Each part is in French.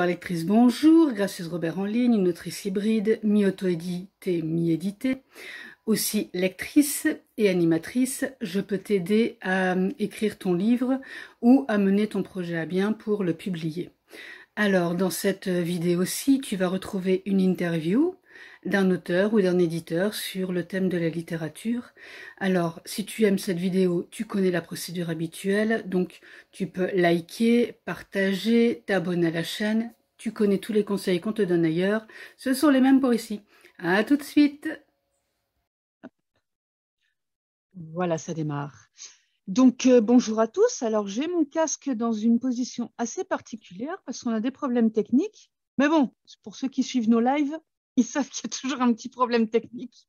lectrice, bonjour. Gracieuse Robert en ligne, une autrice hybride, mi-auto-éditée, mi-éditée. Aussi lectrice et animatrice, je peux t'aider à euh, écrire ton livre ou à mener ton projet à bien pour le publier. Alors, dans cette euh, vidéo-ci, tu vas retrouver une interview d'un auteur ou d'un éditeur sur le thème de la littérature. Alors, si tu aimes cette vidéo, tu connais la procédure habituelle, donc tu peux liker, partager, t'abonner à la chaîne. Tu connais tous les conseils qu'on te donne ailleurs. Ce sont les mêmes pour ici. À tout de suite. Voilà, ça démarre. Donc, euh, bonjour à tous. Alors, j'ai mon casque dans une position assez particulière parce qu'on a des problèmes techniques. Mais bon, pour ceux qui suivent nos lives, ils savent qu'il y a toujours un petit problème technique.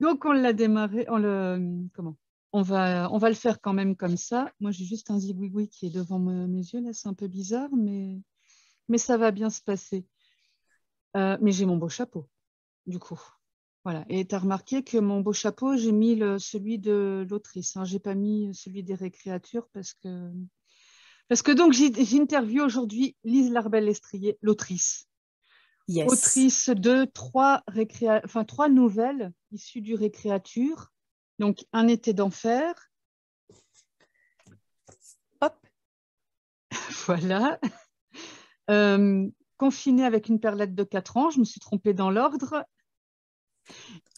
Donc on l'a démarré, on le comment on va, on va le faire quand même comme ça. Moi j'ai juste un zigouigoui qui est devant mes yeux là, c'est un peu bizarre, mais mais ça va bien se passer. Euh, mais j'ai mon beau chapeau, du coup. Voilà. Et tu as remarqué que mon beau chapeau, j'ai mis celui de l'autrice. Hein. J'ai pas mis celui des récréatures parce que parce que donc j'interviewe aujourd'hui Lise Larbel-Estrier, l'autrice. Autrice de trois, nouvelles issues du Récréature. Donc, Un été d'enfer. Hop. voilà. Euh, Confiné avec une perlette de 4 ans, je me suis trompée dans l'ordre.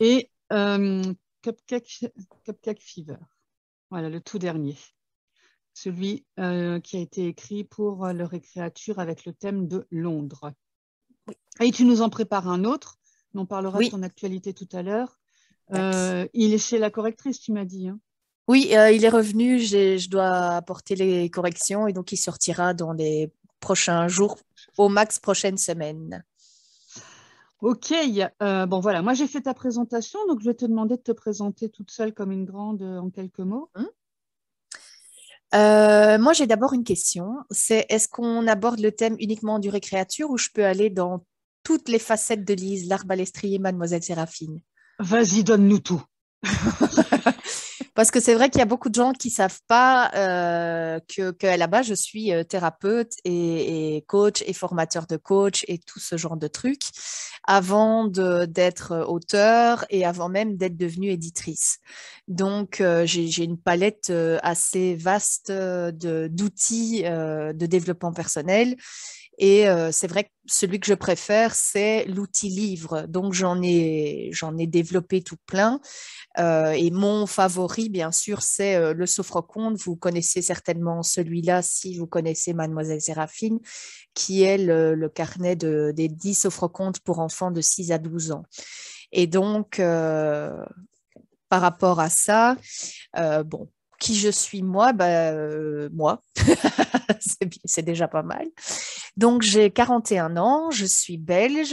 Et euh, Cupcake, Fever. Voilà, le tout dernier. Celui euh, qui a été écrit pour le Récréature avec le thème de Londres. Et tu nous en prépares un autre. On parlera de ton actualité tout à l'heure. Euh, il est chez la correctrice, tu m'as dit. Hein. Oui, euh, il est revenu. Je dois apporter les corrections et donc il sortira dans les prochains jours, au max prochaine semaine. Ok, euh, bon voilà, moi j'ai fait ta présentation, donc je vais te demander de te présenter toute seule comme une grande en quelques mots. Hein euh, moi, j'ai d'abord une question. C'est est-ce qu'on aborde le thème uniquement du récréature ou je peux aller dans toutes les facettes de Lise, l'arbalestrier, et Mademoiselle Séraphine Vas-y, donne-nous tout. Parce que c'est vrai qu'il y a beaucoup de gens qui ne savent pas euh, que, là-bas, je suis euh, thérapeute et, coach et formateur de coach et tout ce genre de trucs avant d'être auteur et avant même d'être devenue éditrice. Donc, euh, j'ai une palette assez vaste d'outils de développement personnel et euh, c'est vrai que celui que je préfère, c'est l'outil livre. Donc j'en ai, j'en ai développé tout plein. Euh, et mon favori, bien sûr, c'est euh, le Sophroconte. Vous connaissez certainement celui-là si vous connaissez Mademoiselle Séraphine, qui est le, carnet de, des 10 Sophrocontes pour enfants de 6 à 12 ans. Et donc, par rapport à ça, bon, qui je suis moi, bah, euh, moi, c'est déjà pas mal. Donc j'ai 41 ans, je suis belge,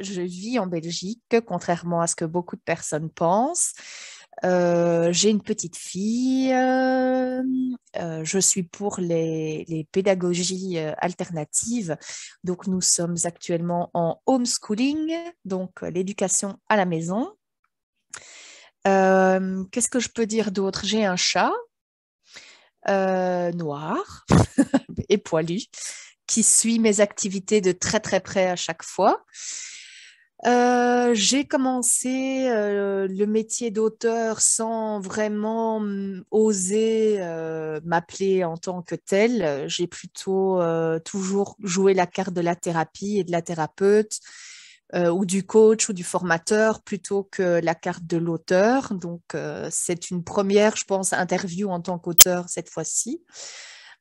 je vis en Belgique, contrairement à ce que beaucoup de personnes pensent. Euh, j'ai une petite fille, euh, je suis pour les, les pédagogies alternatives. Donc nous sommes actuellement en homeschooling, donc l'éducation à la maison. Qu'est-ce que je peux dire d'autre J'ai un chat euh, noir et poilu, qui suit mes activités de très très près à chaque fois. Euh, j'ai commencé euh, le métier d'auteur sans vraiment mm, oser m'appeler en tant que telle. J'ai plutôt toujours joué la carte de la thérapie et de la thérapeute euh, ou du coach ou du formateur plutôt que la carte de l'auteur. Donc, euh, c'est une première, je pense, interview en tant qu'auteur cette fois-ci.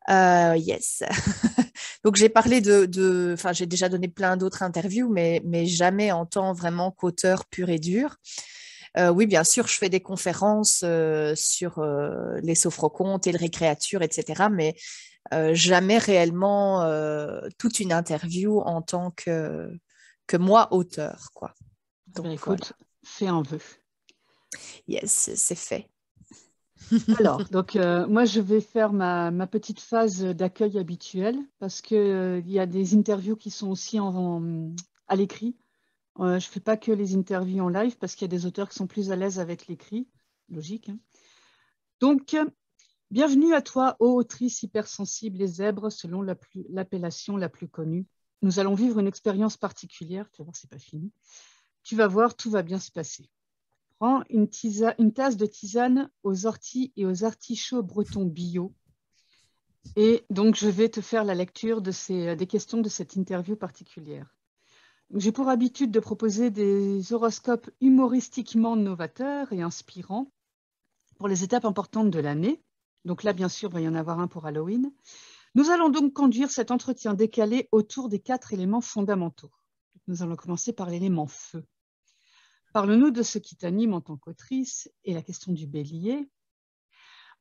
Euh, yes. Donc, j'ai parlé de. Enfin, j'ai déjà donné plein d'autres interviews, mais, mais jamais en tant vraiment qu'auteur pur et dur. Euh, oui, bien sûr, je fais des conférences sur les sophrocontes et le récréature, etc. Mais jamais réellement toute une interview en tant que que moi, auteur, quoi. Donc, bah, écoute, fais un vœu. Yes, c'est fait. Alors, donc euh, moi je vais faire ma, petite phase d'accueil habituelle parce que euh, il y a des interviews qui sont aussi à l'écrit. Euh, je ne fais pas que les interviews en live parce qu'il y a des auteurs qui sont plus à l'aise avec l'écrit, logique. Hein. Donc, bienvenue à toi, ô autrice hypersensible et zèbre, selon l'appellation la, plus connue nous allons vivre une expérience particulière, tu vas voir, c'est pas fini. Tu vas voir, tout va bien se passer. Prends une, tasse de tisane aux orties et aux artichauts bretons bio. Et donc, je vais te faire la lecture euh, des questions de cette interview particulière. J'ai pour habitude de proposer des horoscopes humoristiquement novateurs et inspirants pour les étapes importantes de l'année. Donc là, bien sûr, il va y en avoir un pour Halloween. Nous allons donc conduire cet entretien décalé autour des quatre éléments fondamentaux. Nous allons commencer par l'élément feu. Parle-nous de ce qui t'anime en tant qu'autrice et la question du bélier.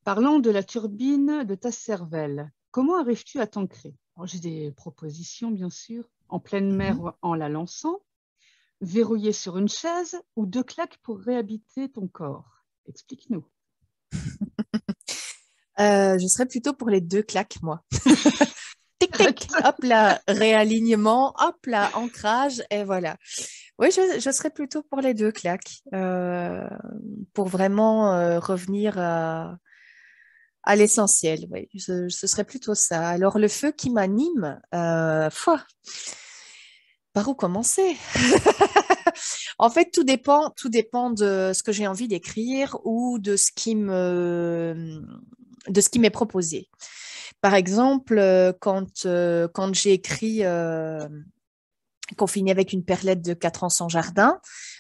Parlons de la turbine de ta cervelle. Comment arrives-tu à t'ancrer J'ai des propositions, bien sûr. En pleine mhm. mer en la lançant, Verrouillée sur une chaise ou deux claques pour réhabiter ton corps Explique-nous. Euh, je serais plutôt pour les deux claques, moi. tic, tic, hop là, réalignement, hop là, ancrage, et voilà. Oui, je, serais plutôt pour les deux claques, euh, pour vraiment euh, revenir à, l'essentiel. Oui, ce serait plutôt ça. Alors, le feu qui m'anime, foi. Par où commencer En fait, tout dépend, tout dépend de ce que j'ai envie d'écrire ou de ce qui me, de ce qui m'est proposé. Par exemple, euh, euh, quand, j'ai écrit euh, Confiné avec une perlette de 4 ans sans jardin,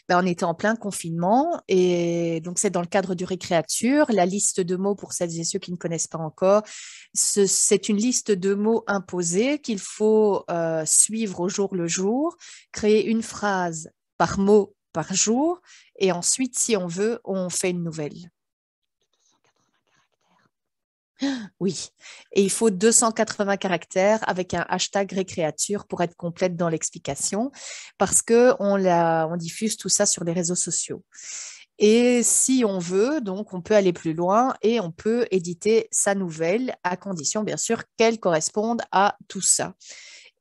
ben, on était en plein confinement. Et donc, c'est dans le cadre du récréature. La liste de mots, pour celles et ceux qui ne connaissent pas encore, c'est une liste de mots imposés qu'il faut suivre au jour le jour, créer une phrase par mot par jour. Et ensuite, si on veut, on fait une nouvelle. Oui, et il faut 280 caractères avec un hashtag récréature pour être complète dans l'explication, parce que on, diffuse tout ça sur les réseaux sociaux. Et si on veut, donc on peut aller plus loin et on peut éditer sa nouvelle à condition, bien sûr, qu'elle corresponde à tout ça.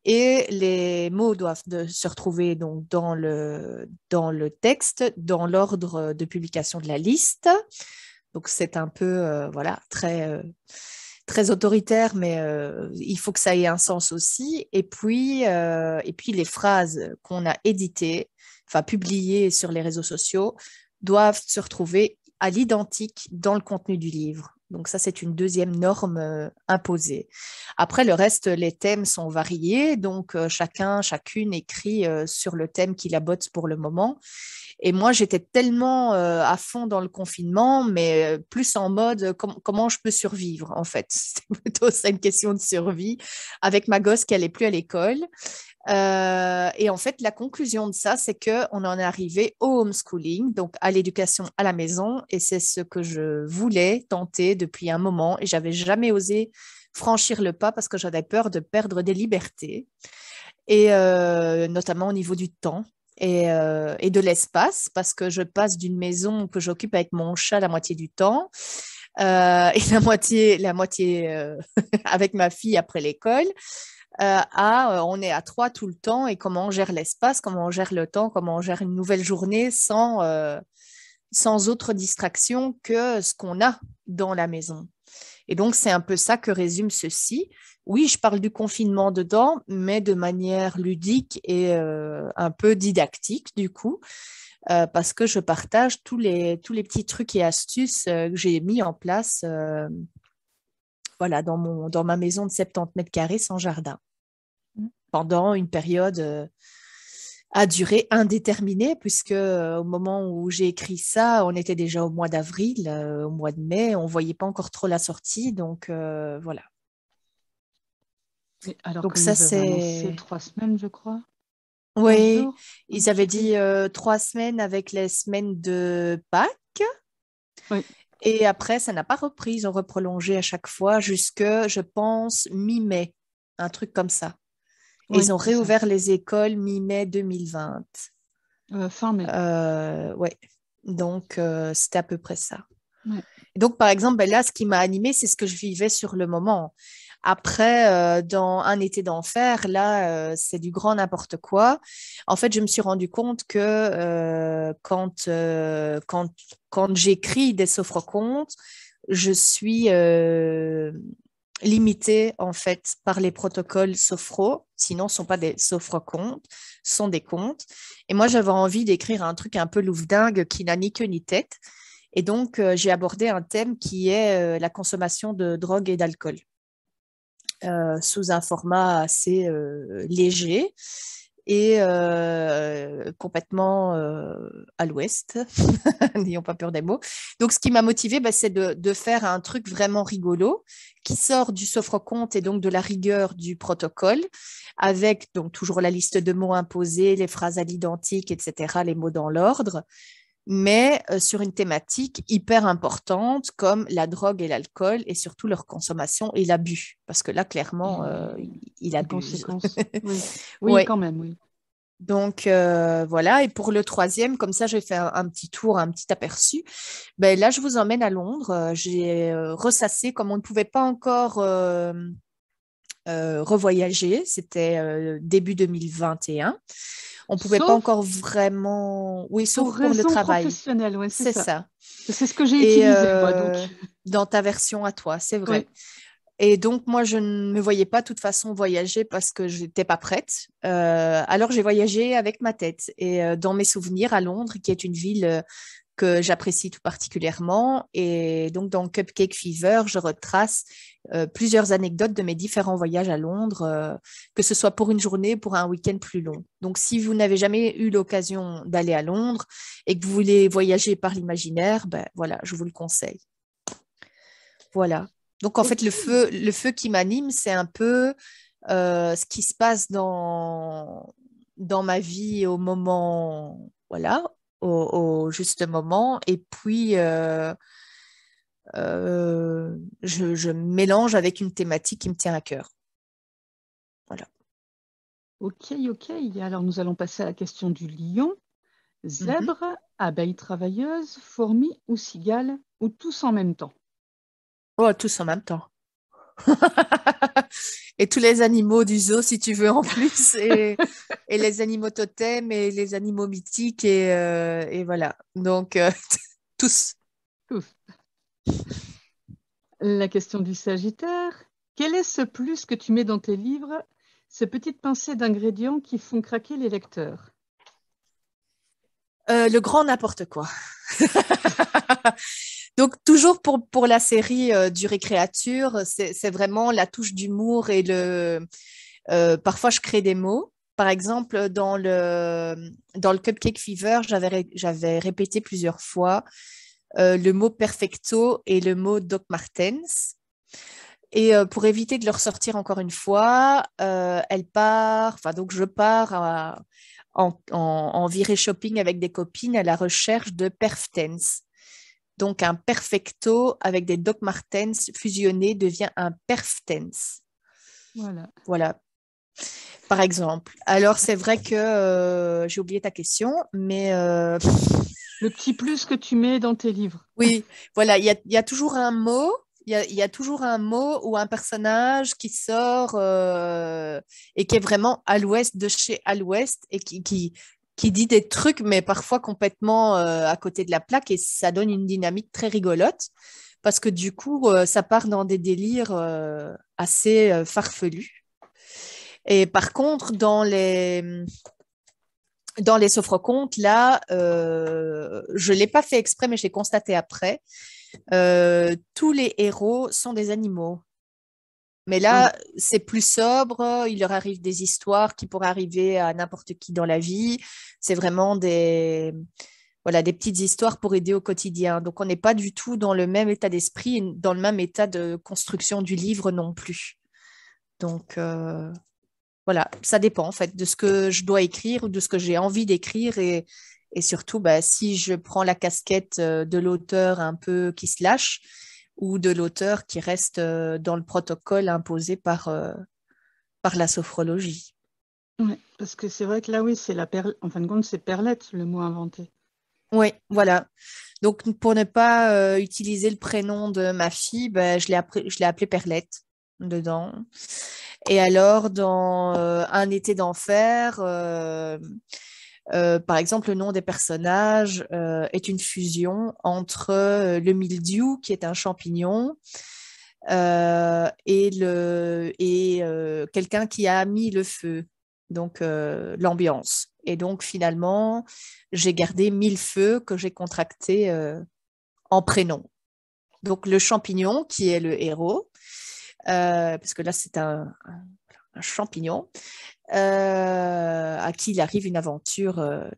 Et les mots doivent se retrouver donc dans le texte, dans l'ordre de publication de la liste. Donc c'est un peu, euh, voilà, très, euh, très autoritaire, mais euh, il faut que ça ait un sens aussi. Et puis, et puis les phrases qu'on a éditées, enfin publiées sur les réseaux sociaux, doivent se retrouver à l'identique dans le contenu du livre. Donc ça, c'est une deuxième norme euh, imposée. Après, le reste, les thèmes sont variés, donc euh, chacun, chacune écrit euh, sur le thème qui la botte pour le moment. Et moi, j'étais tellement à fond dans le confinement, mais plus en mode comment je peux survivre, en fait. c'est plutôt une question de survie, avec ma gosse qui n'allait plus à l'école. Euh, et en fait, la conclusion de ça, c'est qu'on en est arrivé au homeschooling, donc à l'éducation à la maison. Et c'est ce que je voulais tenter depuis un moment. Et j'avais jamais osé franchir le pas parce que j'avais peur de perdre des libertés, et euh, notamment au niveau du temps. Euh, et, de l'espace, parce que je passe d'une maison que j'occupe avec mon chat la moitié du temps, et la moitié, la moitié avec ma fille après l'école, euh, à euh, on est à trois tout le temps et comment on gère l'espace, comment on gère le temps, comment on gère une nouvelle journée sans, euh, sans autre distraction que ce qu'on a dans la maison. Et donc, c'est un peu ça que résume ceci. Oui, je parle du confinement dedans, mais de manière ludique et un peu didactique, du coup, parce que je partage tous les, tous les petits trucs et astuces que j'ai mis en place voilà, dans, mon, dans ma maison de 70 mètres carrés sans jardin pendant une période euh, à durée indéterminée, puisque euh, au moment où j'ai écrit ça, on était déjà au mois d'avril, euh, au mois de mai, on ne voyait pas encore trop la sortie, donc voilà. alors donc ça c'est trois semaines, je crois. Oui, ils avaient dit trois semaines avec les semaines de Pâques. Et après, ça n'a pas repris. on ont reprolongé à chaque fois jusque, je pense, mi-mai, un truc comme ça ils ont réouvert les écoles mi-mai 2020. Euh, fin mai. Euh, ouais. Donc, euh, c'était à peu près ça. Donc, par exemple, ben là, ce qui m'a animée, c'est ce que je vivais sur le moment. Après, euh, dans Un été d'enfer, là, c'est du grand n'importe quoi. En fait, je me suis rendu compte que quand, quand, quand j'écris des souffres-comptes, je suis limités en fait par les protocoles sophro, sinon ce sont pas des ce sont des comptes, Et moi j'avais envie d'écrire un truc un peu louvdingue qui n'a ni queue ni tête. Et donc euh, j'ai abordé un thème qui est euh, la consommation de drogue et d'alcool euh, sous un format assez léger et complètement à l'ouest, n'ayons pas peur des mots. Donc, ce qui m'a motivée, bah, c'est de, faire un truc vraiment rigolo qui sort du compte et donc de la rigueur du protocole, avec donc toujours la liste de mots imposés, les phrases à l'identique, etc., les mots dans l'ordre, mais sur une thématique hyper importante comme la drogue et l'alcool et surtout leur consommation et l'abus. Parce que là, clairement, il a des conséquences. oui, quand même, oui. Donc voilà, et pour le troisième, comme ça j'ai fait un, un, petit tour, un petit aperçu, ben là je vous emmène à Londres. J'ai ressassé, comme on ne pouvait pas encore euh, revoyager. C'était euh, début 2021. On pouvait pas encore vraiment. Oui, sauf pour, le travail. c'est ça. C'est ce que j'ai utilisé, euh, Dans ta version à toi, c'est vrai. Et donc, moi, je ne me voyais pas de toute façon voyager parce que j'étais pas prête. alors, j'ai voyagé avec ma tête. Et dans mes souvenirs, à Londres, qui est une ville que j'apprécie tout particulièrement. Et donc, dans Cupcake Fever, je retrace euh, plusieurs anecdotes de mes différents voyages à Londres, euh, que ce soit pour une journée, ou pour un week-end plus long. Donc, si vous n'avez jamais eu l'occasion d'aller à Londres et que vous voulez voyager par l'imaginaire, ben voilà, je vous le conseille. Voilà. Donc, en fait, le feu, le feu qui m'anime, c'est un peu euh, ce qui se passe dans, dans ma vie au moment, voilà, au, juste moment. Et puis, euh, euh, je, mélange avec une thématique qui me tient à cœur. Voilà. Ok, ok. Alors, nous allons passer à la question du lion. Mhm. Zèbre, abeille travailleuse, fourmi ou cigale, ou tous en même temps Oh, tous en même temps. et tous les animaux du zoo, si tu veux, en plus, et, les animaux totems et les animaux mythiques, et, euh, voilà. Donc, euh, tous. La question du Sagittaire. Quel est ce plus que tu mets dans tes livres, ces petites pincées d'ingrédients qui font craquer les lecteurs euh, le grand n'importe quoi. Donc, toujours pour, la série euh, du Récréature, c'est vraiment la touche d'humour et le. Euh, parfois, je crée des mots. Par exemple, dans le, dans le Cupcake Fever, j'avais répété plusieurs fois euh, le mot perfecto et le mot Doc Martens. Et pour éviter de le ressortir encore une fois, elle part, enfin, donc je pars en, en, virée shopping avec des copines à la recherche de perftens. Donc un perfecto avec des Doc Martens fusionnés devient un perftense. Voilà. Voilà. Par exemple. Alors c'est vrai que euh, j'ai oublié ta question, mais euh, le petit plus que tu mets dans tes livres. Oui, voilà, il y, a toujours un mot. Il y, toujours un mot ou un personnage qui sort euh, et qui est vraiment à l'ouest de chez à l'ouest et qui, qui, qui dit des trucs, mais parfois complètement euh, à côté de la plaque, et ça donne une dynamique très rigolote, parce que du coup, euh, ça part dans des délires euh, assez farfelus. Et par contre, dans les, dans les sophrocontes, là, je ne l'ai pas fait exprès, mais j'ai constaté après, tous les héros sont des animaux. Mais là, c'est plus sobre, il leur arrive des histoires qui pourraient arriver à n'importe qui dans la vie. C'est vraiment des, voilà, des petites histoires pour aider au quotidien. Donc on n'est pas du tout dans le même état d'esprit, dans le même état de construction du livre non plus. Donc euh, voilà, ça dépend en fait de ce que je dois écrire ou de ce que j'ai envie d'écrire. Et, surtout, bah, si je prends la casquette euh, de l'auteur un peu qui se lâche, ou de l'auteur qui reste euh, dans le protocole imposé par, euh, par la sophrologie. Oui, parce que c'est vrai que là, oui, c'est la perle... en fin de compte, c'est perlette le mot inventé. Oui, voilà. Donc, pour ne pas euh, utiliser le prénom de ma fille, ben, je l'ai appelée appelé Perlette dedans. Et alors, dans Un été d'enfer, euh, par exemple, le nom des personnages euh, est une fusion entre euh, le mildiou, qui est un champignon, et, et quelqu'un qui a mis le feu, donc l'ambiance. Et donc, finalement, j'ai gardé mille feux que j'ai contractés en prénom. Donc, le champignon, qui est le héros, parce que là, c'est un champignon, euh, à qui il arrive une aventure euh,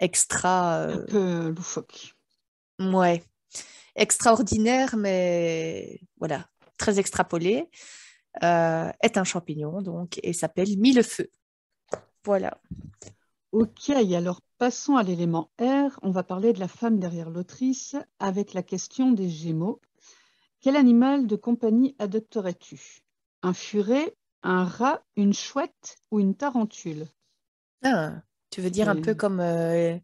extra. Euh, un peu loufoque. Ouais. Extraordinaire, mais voilà, très extrapolé. est un champignon, donc, et s'appelle Millefeu. Voilà. Ok, alors passons à l'élément R. On va parler de la femme derrière l'autrice avec la question des Gémeaux. Quel animal de compagnie adopterais-tu un furet, un rat, une chouette ou une tarentule. Ah, tu veux dire un euh, peu comme, euh,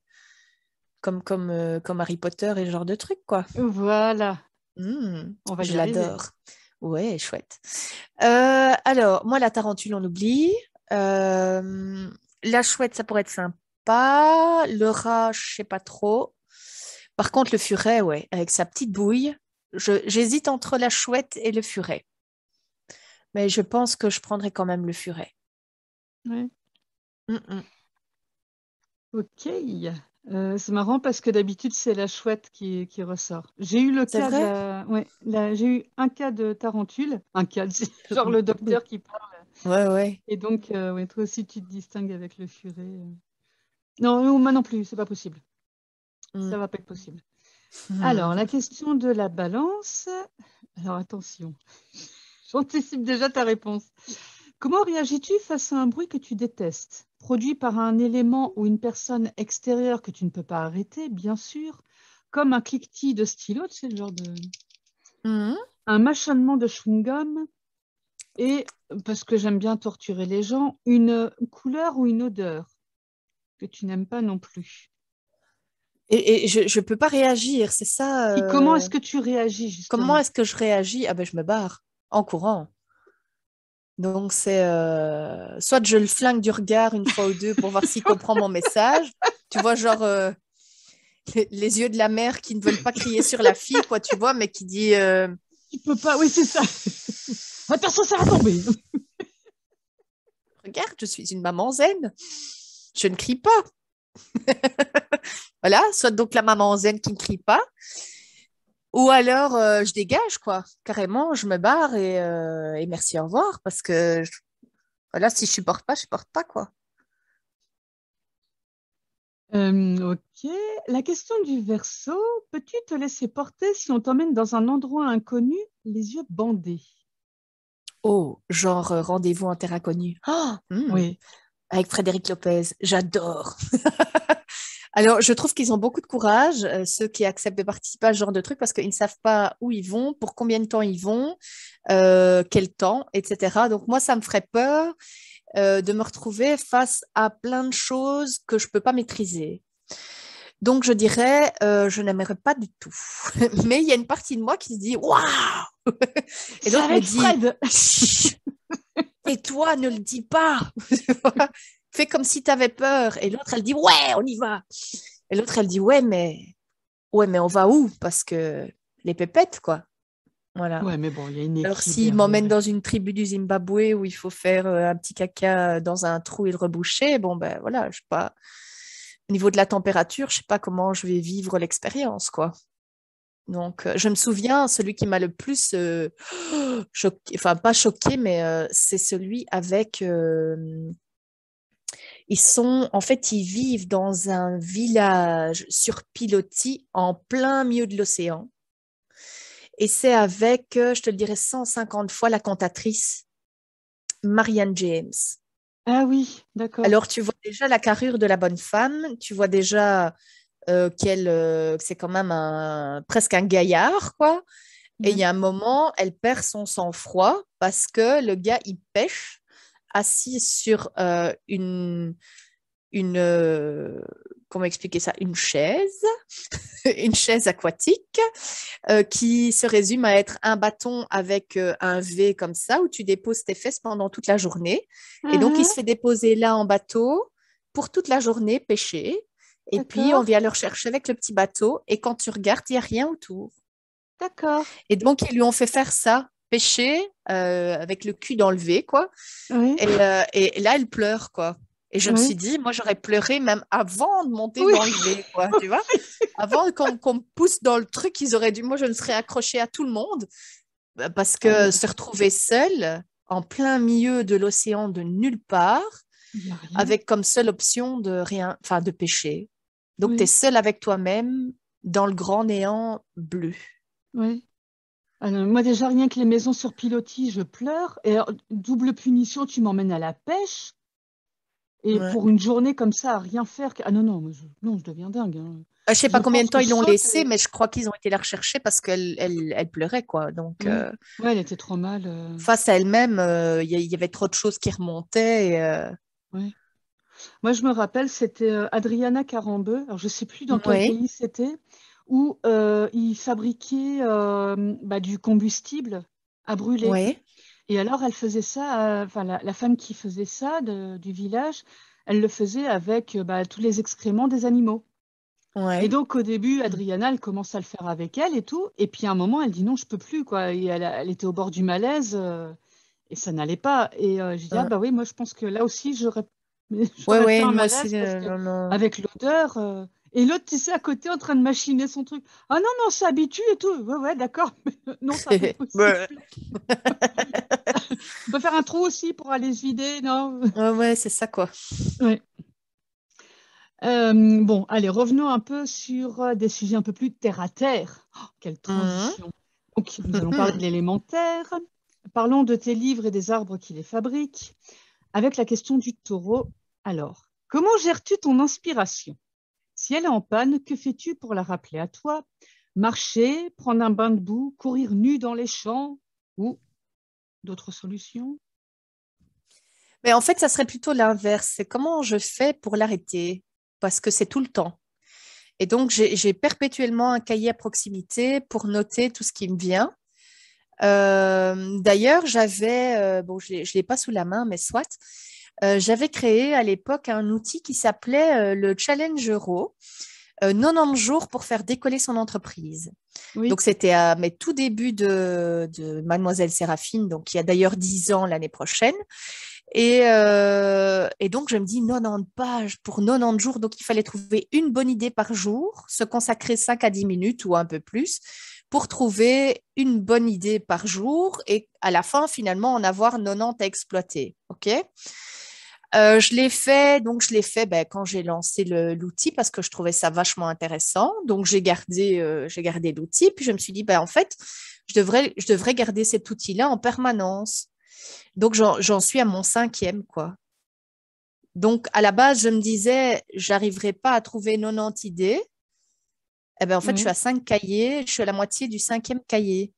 comme, comme, euh, comme Harry Potter et ce genre de truc, quoi. Voilà. Mmh, on va je l'adore. Ouais, chouette. alors, moi, la tarentule, on oublie. la chouette, ça pourrait être sympa. Le rat, je sais pas trop. Par contre, le furet, ouais, avec sa petite bouille, j'hésite entre la chouette et le furet mais je pense que je prendrai quand même le furet. Oui. Ok. Euh, c'est marrant parce que d'habitude, c'est la chouette qui, ressort. J'ai eu le cas. J'ai eu un cas de tarentule. Un cas, genre le docteur qui parle. Ouais, ouais. Et donc, euh, toi aussi, tu te distingues avec le furet. Non, moi non plus, c'est pas possible. Mm. Ça ne va pas être possible. Mm. Alors, la question de la balance. Alors, attention. J'anticipe déjà ta réponse. Comment réagis-tu face à un bruit que tu détestes, produit par un élément ou une personne extérieure que tu ne peux pas arrêter, bien sûr, comme un cliquetis de stylo, de sais, le genre de. Mmh. Un mâchonnement de chewing-gum, et, parce que j'aime bien torturer les gens, une couleur ou une odeur que tu n'aimes pas non plus. Et, je ne peux pas réagir, c'est ça. Et comment euh, est-ce que tu réagis justement Comment est-ce que je réagis Ah ben je me barre en courant. Donc, c'est euh, soit je le flingue du regard une fois ou deux pour voir s'il comprend mon message. Tu vois, genre euh, les, yeux de la mère qui ne veulent pas crier sur la fille, quoi, tu vois, mais qui dit. tu euh, Il peut pas, oui, c'est ça. Attention, ça va tomber. Regarde, je suis une maman zen. Je ne crie pas. voilà, soit donc la maman zen qui ne crie pas, ou alors, euh, je dégage, quoi. Carrément, je me barre et, euh, merci, au revoir. Parce que, voilà, si je supporte pas, je supporte pas, quoi. Hum, ok. La question du verso, peux-tu te laisser porter si on t'emmène dans un endroit inconnu, les yeux bandés Oh, genre euh, rendez-vous en terre inconnue. Ah, Oui. Avec Frédéric Lopez, j'adore. Alors, je trouve qu'ils ont beaucoup de courage, euh, ceux qui acceptent de participer à ce genre de truc, parce qu'ils ne savent pas où ils vont, pour combien de temps ils vont, euh, quel temps, etc. Donc, moi, ça me ferait peur euh, de me retrouver face à plein de choses que je ne peux pas maîtriser. Donc, je dirais, je n'aimerais pas du tout. Mais il y a une partie de moi qui se dit, waouh Et donc, je et toi, ne le dis pas fais comme si tu avais peur. Et l'autre, elle dit, ouais, on y va. Et l'autre, elle dit, ouais, mais, ouais, mais on va où Parce que les pépettes, quoi. Voilà. Ouais, mais bon, y a une Alors, s'il m'emmène dans une tribu du Zimbabwe où il faut faire euh, un petit caca dans un trou et le reboucher, bon, ben voilà, je sais pas. Au niveau de la température, je sais pas comment je vais vivre l'expérience, quoi. Donc, euh, je me souviens, celui qui m'a le plus euh, choqué, enfin, pas choqué, mais c'est celui avec. Ils sont, en fait, ils vivent dans un village sur pilotis en plein milieu de l'océan. Et c'est avec, euh, je te le dirais, 150 fois la cantatrice Marianne James. Ah oui, d'accord. Alors tu vois déjà la carrure de la bonne femme, tu vois déjà euh, qu'elle, euh, c'est quand même presque un gaillard, quoi. Et il y a un moment, elle perd son sang-froid parce que le gars, il pêche assis sur euh, une, euh, comment ça, une chaise, une chaise aquatique euh, qui se résume à être un bâton avec un V comme ça où tu déposes tes fesses pendant toute la journée. Et donc il mhm. se fait déposer là en bateau pour toute la journée pêcher. Et puis on vient le rechercher avec le petit bateau. Et quand tu regardes, il n'y a rien autour. D'accord. Et donc ils lui ont fait faire ça pêcher euh, avec le cul d'enlever quoi. Euh, et, là, elle pleure, quoi. Et je me suis dit, moi, j'aurais pleuré même avant de monter dans le V, quoi, tu vois. Avant qu'on me pousse dans le truc, ils auraient dû... Moi, je me serais accrochée à tout le monde bah, parce que se retrouver seule en plein milieu de l'océan de nulle part, avec comme seule option de rien, enfin, de pêcher. Donc, tu es seule avec toi-même dans le grand néant bleu. Oui. Ah moi déjà, rien que les maisons sur pilotis, je pleure. Et double punition, tu m'emmènes à la pêche. Et pour une journée comme ça, à rien faire. Ah non, non, je, non, je deviens dingue. Hein. Ah, je ne sais pas combien de temps ils l'ont laissée, mais je crois qu'ils ont été la rechercher parce qu'elle elle, pleurait. quoi. Donc, oui. Euh, ouais, elle était trop mal. Euh. Face à elle-même, euh, il y, avait trop de choses qui remontaient. Moi, je me rappelle, c'était Adriana Carambeu. Alors, je ne sais plus dans quel pays c'était où euh, ils fabriquaient euh, bah, du combustible à brûler. Et alors, elle faisait ça, euh, la, femme qui faisait ça du village, elle le faisait avec bah, tous les excréments des animaux. Et donc, au début, Adriana, elle commence à le faire avec elle et tout. Et puis, à un moment, elle dit non, je peux plus, quoi. elle, était au bord du malaise et ça n'allait pas. Et je dis, ah bah oui, moi, je pense que là aussi, j'aurais. ouais, malaise Avec l'odeur. Et l'autre, tu sais, à côté, en train de machiner son truc. Ah non, non, c'est habitué et tout. Ouais, ouais, d'accord. Euh, non, ça va On peut faire un trou aussi pour aller se vider, non Ouais, ah ouais c'est ça, quoi. Ouais. Euh, bon, allez, revenons un peu sur euh, des sujets un peu plus terre à terre. Oh, quelle mmh. transition. Donc, nous allons parler de l'élémentaire. Parlons de tes livres et des arbres qui les fabriquent. Avec la question du taureau, alors, comment gères-tu ton inspiration si elle est en panne, que fais-tu pour la rappeler à toi Marcher, prendre un bain de boue, courir nu dans les champs ou d'autres solutions Mais en fait, ça serait plutôt l'inverse. C'est comment je fais pour l'arrêter Parce que c'est tout le temps. Et donc, j'ai perpétuellement un cahier à proximité pour noter tout ce qui me vient. Euh, d'ailleurs, j'avais, euh, bon, je ne l'ai pas sous la main, mais soit, euh, j'avais créé à l'époque un outil qui s'appelait euh, le Challenge Euro. 90 jours pour faire décoller son entreprise. Donc, c'était à mes tout débuts de, Mademoiselle Séraphine, donc il y a d'ailleurs 10 ans l'année prochaine. Et, euh, et, donc, je me dis 90 pages pour 90 jours. Donc, il fallait trouver une bonne idée par jour, se consacrer 5 à 10 minutes ou un peu plus pour trouver une bonne idée par jour et à la fin, finalement, en avoir 90 à exploiter. OK euh, je l'ai fait, donc je l'ai fait ben, quand j'ai lancé l'outil parce que je trouvais ça vachement intéressant. Donc j'ai gardé, euh, gardé l'outil, puis je me suis dit, ben, en fait, je devrais, je devrais garder cet outil-là en permanence. Donc j'en suis à mon cinquième, quoi. Donc à la base, je me disais, j'arriverai pas à trouver 90 idées eh ben, en fait, je mmh. suis à 5 cahiers, je suis à la moitié du cinquième cahier.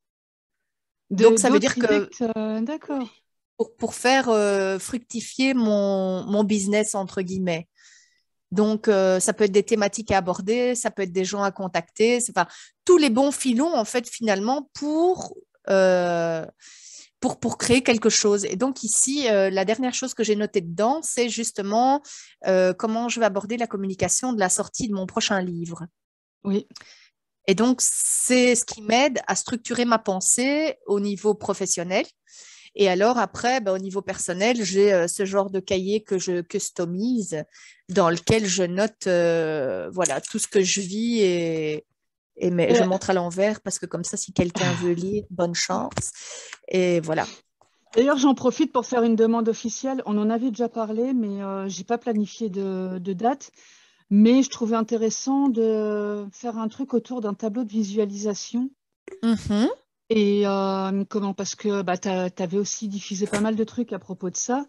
Donc, ça veut dire que. Euh, d'accord. Pour, faire euh, fructifier mon, business, entre guillemets. Donc, euh, ça peut être des thématiques à aborder, ça peut être des gens à contacter, enfin, tous les bons filons, en fait, finalement, pour, pour, pour créer quelque chose. Et donc, ici, la dernière chose que j'ai notée dedans, c'est justement comment je vais aborder la communication de la sortie de mon prochain livre. Oui. Et donc, c'est ce qui m'aide à structurer ma pensée au niveau professionnel. Et alors, après, ben, au niveau personnel, j'ai euh, ce genre de cahier que je customise, dans lequel je note euh, voilà, tout ce que je vis et, mais, je montre à l'envers parce que comme ça, si quelqu'un veut lire, bonne chance. Et voilà. D'ailleurs, j'en profite pour faire une demande officielle. On en avait déjà parlé, mais euh, j'ai je n'ai pas planifié de date. Mais je trouvais intéressant de faire un truc autour d'un tableau de visualisation. Mhm. Et euh, comment Parce que bah, tu avais aussi diffusé pas mal de trucs à propos de ça.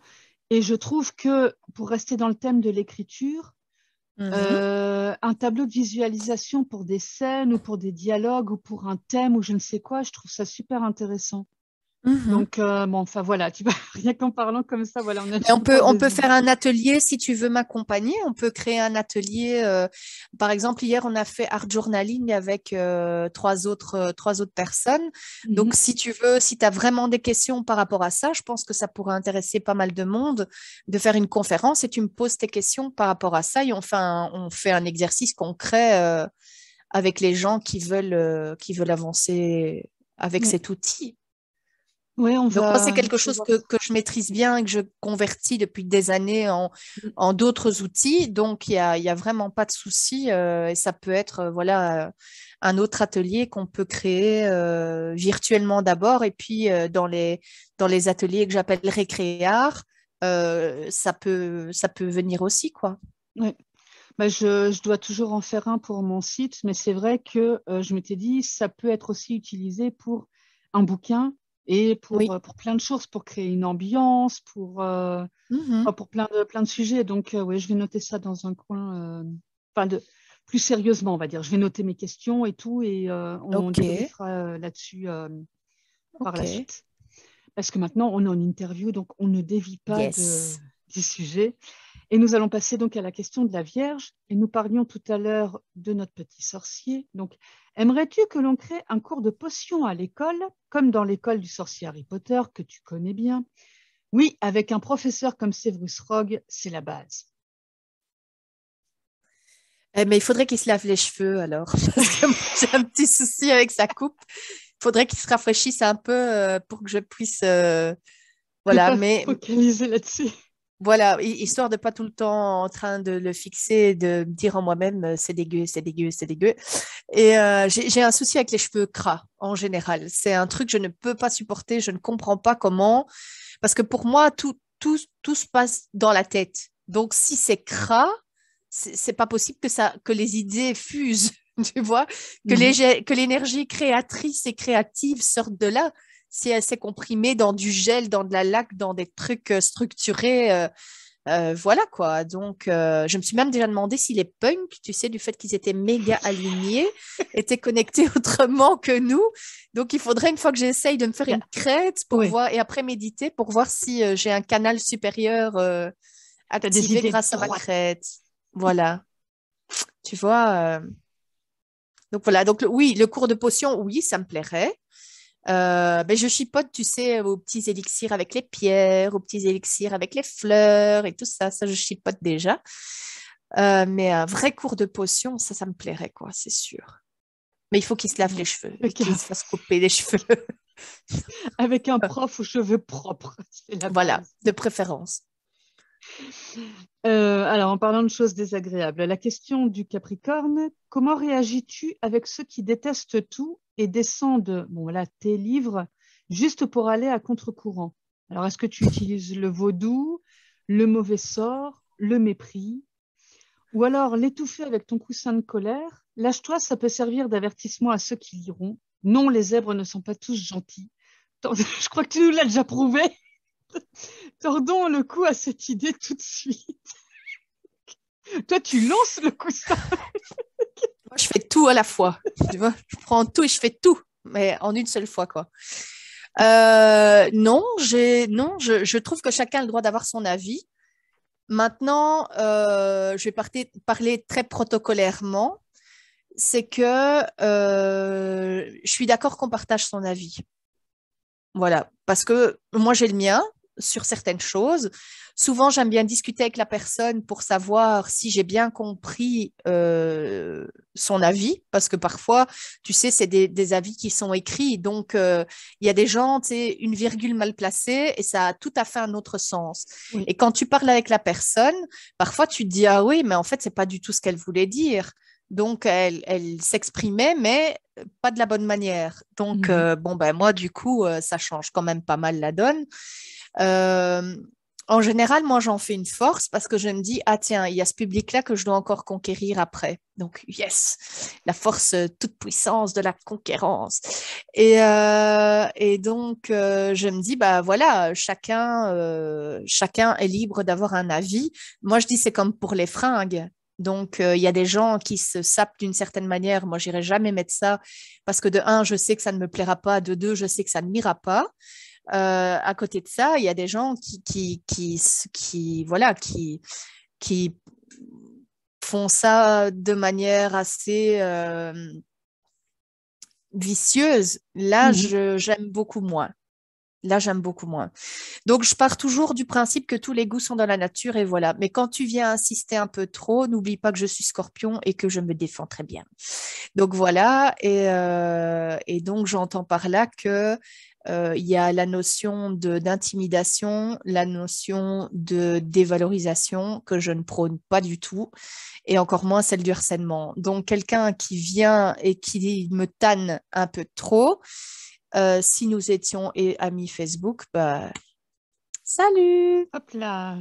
Et je trouve que pour rester dans le thème de l'écriture, mhm. euh, un tableau de visualisation pour des scènes ou pour des dialogues ou pour un thème ou je ne sais quoi, je trouve ça super intéressant. Mhm. Donc, euh, bon, enfin voilà, tu vois, rien qu'en parlant comme ça, voilà. On, peut, on peut faire un atelier si tu veux m'accompagner. On peut créer un atelier. Euh, par exemple, hier, on a fait art journaling avec euh, trois, autres, trois autres personnes. Donc, mhm. si tu veux, si tu as vraiment des questions par rapport à ça, je pense que ça pourrait intéresser pas mal de monde de faire une conférence et tu me poses tes questions par rapport à ça et on fait un, on fait un exercice concret avec les gens qui veulent, qui veulent avancer avec cet outil. Oui, on va... c'est quelque chose que, je maîtrise bien et que je convertis depuis des années en, mm. d'autres outils. Donc, il n'y a, vraiment pas de souci. Euh, et ça peut être euh, voilà, un autre atelier qu'on peut créer euh, virtuellement d'abord. Et puis, dans, les, dans les ateliers que j'appelle récréart, ça, peut, ça peut venir aussi. Quoi. Bah, je, je, dois toujours en faire un pour mon site, mais c'est vrai que je m'étais dit, ça peut être aussi utilisé pour un bouquin et pour, euh, pour plein de choses, pour créer une ambiance, pour, euh, mmh pour plein, de, plein de sujets. Donc, euh, oui, je vais noter ça dans un coin, enfin, plus sérieusement, on va dire. Je vais noter mes questions et tout, et on okay. là-dessus par la suite. Parce que maintenant, on est en interview, donc on ne dévie pas de, sujets. Et nous allons passer donc à la question de la Vierge. Et nous parlions tout à l'heure de notre petit sorcier. Donc, aimerais-tu que l'on crée un cours de potion à l'école, comme dans l'école du sorcier Harry Potter que tu connais bien Oui, avec un professeur comme Severus Rogue, c'est la base. Eh, mais il faudrait qu'il se lave les cheveux alors, j'ai un petit souci avec sa coupe. Il faudrait qu'il se rafraîchisse un peu euh, pour que je puisse, euh, voilà, mais focaliser là-dessus. Voilà, histoire de pas tout le temps en train de le fixer, de me dire en moi-même euh, c'est dégueu, c'est dégueu, c'est dégueu. Et euh, j'ai un souci avec les cheveux cras en général. C'est un truc que je ne peux pas supporter, je ne comprends pas comment. Parce que pour moi, tout, tout, se passe dans la tête. Donc si c'est cras, c'est pas possible que, ça, que les idées fusent, tu vois, mmh que l'énergie créatrice et créative sorte de là si elle s'est comprimée dans du gel, dans de la laque, dans des trucs euh, structurés. Euh, euh, voilà quoi. Donc, je me suis même déjà demandé si les punks, tu sais, du fait qu'ils étaient méga alignés, étaient connectés autrement que nous. Donc, il faudrait une fois que j'essaye de me faire bah, une crête pour voir et après méditer pour voir si j'ai un canal supérieur ah, activé grâce à ma crête. Voilà. Tu vois. Donc voilà. Donc oui, le cours de potion, oui, ça me plairait. Euh, ben, je chipote, tu sais, aux petits élixirs avec les pierres, aux petits élixirs avec les fleurs et tout ça. Ça, je chipote déjà. Euh, mais un vrai cours de potion, ça, ça me plairait, quoi, c'est sûr. Mais il faut qu'il se lave les cheveux, qu'il se fasse couper les cheveux. avec un euh. prof aux cheveux propres. voilà, de préférence. Euh, alors, en parlant de choses désagréables, la question du Capricorne, comment réagis-tu avec ceux qui détestent tout et descendent bon, tes livres juste pour aller à contre-courant Alors, est-ce que tu utilises le vaudou, le mauvais sort, le mépris Ou alors l'étouffer avec ton coussin de colère Lâche-toi, ça peut servir d'avertissement à ceux qui liront. Non, les zèbres ne sont pas tous gentils. Je crois que tu nous l'as déjà prouvé. Tordons le coup à cette idée tout de suite. Toi, tu lances le coup Moi, je fais tout à la fois. Tu vois, je prends tout et je fais tout, mais en une seule fois, quoi. Euh, non, j'ai non, je, trouve que chacun a le droit d'avoir son avis. Maintenant, euh, je vais partir, parler très protocolairement. C'est que euh, je suis d'accord qu'on partage son avis. Voilà, parce que moi j'ai le mien, sur certaines choses. Souvent, j'aime bien discuter avec la personne pour savoir si j'ai bien compris euh, son avis, parce que parfois, tu sais, c'est des, avis qui sont écrits. Donc, euh, il y a des gens, tu sais, une virgule mal placée et ça a tout à fait un autre sens. Et quand tu parles avec la personne, parfois, tu te dis, ah oui, mais en fait, c'est pas du tout ce qu'elle voulait dire. Donc, elle, s'exprimait, mais pas de la bonne manière. Donc, mmh euh, bon, ben moi, du coup, ça change quand même pas mal la donne. Euh, en général, moi, j'en fais une force parce que je me dis, ah tiens, il y a ce public-là que je dois encore conquérir après. Donc, yes, la force toute puissance de la conquérance. Et, euh, donc, euh, je me dis, bah voilà, chacun, chacun est libre d'avoir un avis. Moi, je dis, c'est comme pour les fringues. Donc, il y a des gens qui se sapent d'une certaine manière. Moi, j'irai jamais mettre ça parce que de un, je sais que ça ne me plaira pas. De deux, je sais que ça ne m'ira pas. Euh, à côté de ça, il y a des gens qui, qui, qui, voilà, qui, qui font ça de manière assez euh, vicieuse. Là, mmh j'aime beaucoup moins. Là, j'aime beaucoup moins. Donc, je pars toujours du principe que tous les goûts sont dans la nature et voilà. Mais quand tu viens insister un peu trop, n'oublie pas que je suis scorpion et que je me défends très bien. Donc, voilà. et euh, donc, j'entends par là que euh, il y a la notion d'intimidation, la notion de dévalorisation que je ne prône pas du tout, et encore moins celle du harcèlement. Donc quelqu'un qui vient et qui me tanne un peu trop, euh, si nous étions amis Facebook, bah, salut Hop là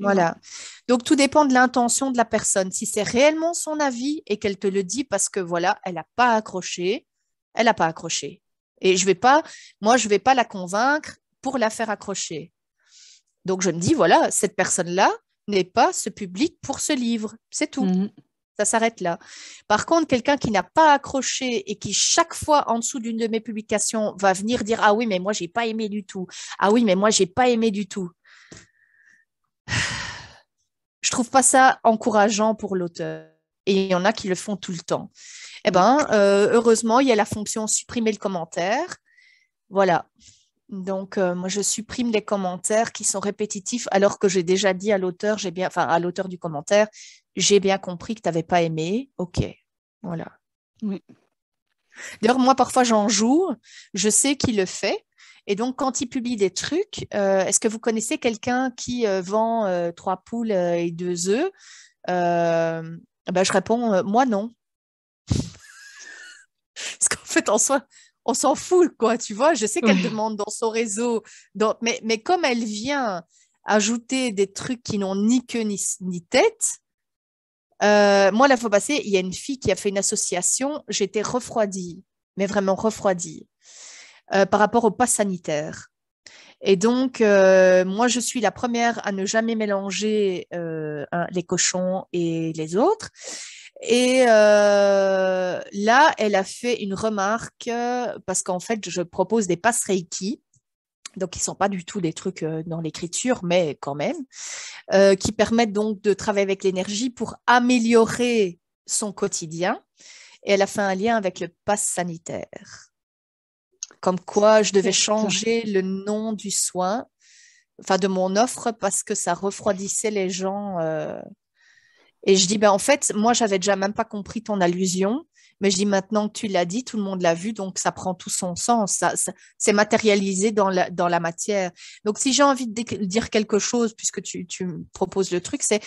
voilà. Donc tout dépend de l'intention de la personne. Si c'est réellement son avis et qu'elle te le dit parce que voilà, elle n'a pas accroché, elle n'a pas accroché. Et je vais pas, moi, je ne vais pas la convaincre pour la faire accrocher. Donc, je me dis, voilà, cette personne-là n'est pas ce public pour ce livre. C'est tout. Mhm. Ça s'arrête là. Par contre, quelqu'un qui n'a pas accroché et qui chaque fois en dessous d'une de mes publications va venir dire ah oui mais moi j'ai pas aimé du tout. Ah oui mais moi j'ai pas aimé du tout. Je trouve pas ça encourageant pour l'auteur et il y en a qui le font tout le temps. Eh bien, euh, heureusement, il y a la fonction supprimer le commentaire. Voilà. Donc, euh, moi, je supprime les commentaires qui sont répétitifs, alors que j'ai déjà dit à l'auteur, j'ai bien, enfin, à l'auteur du commentaire, j'ai bien compris que tu n'avais pas aimé. OK. Voilà. Oui. D'ailleurs, moi, parfois, j'en joue. Je sais qui le fait. Et donc, quand il publie des trucs, euh, est-ce que vous connaissez quelqu'un qui vend trois poules et deux œufs ah ben, je réponds euh, moi non. Parce qu'en fait, en soi, on s'en fout, quoi, tu vois. Je sais qu'elle demande dans son réseau, Mais, mais comme elle vient ajouter des trucs qui n'ont ni queue ni, tête, euh, moi, la fois passée, il y a une fille qui a fait une association, j'étais refroidie, mais vraiment refroidie, euh, par rapport au pass sanitaire. Et donc, euh, moi, je suis la première à ne jamais mélanger euh, les cochons et les autres. Et euh, là, elle a fait une remarque parce qu'en fait, je propose des passes Reiki. Donc, ils ne sont pas du tout des trucs dans l'écriture, mais quand même, qui permettent donc de travailler avec l'énergie pour améliorer son quotidien. Et elle a fait un lien avec le passe sanitaire comme quoi je devais changer le nom du soin, enfin de mon offre, parce que ça refroidissait les gens. Euh. Et je dis, ben en fait, moi, j'avais déjà même pas compris ton allusion, mais je dis maintenant que tu l'as dit, tout le monde l'a vu, donc ça prend tout son sens, ça, c'est matérialisé dans la, dans la matière. Donc, si j'ai envie de dire quelque chose, puisque tu, tu me proposes le truc, c'est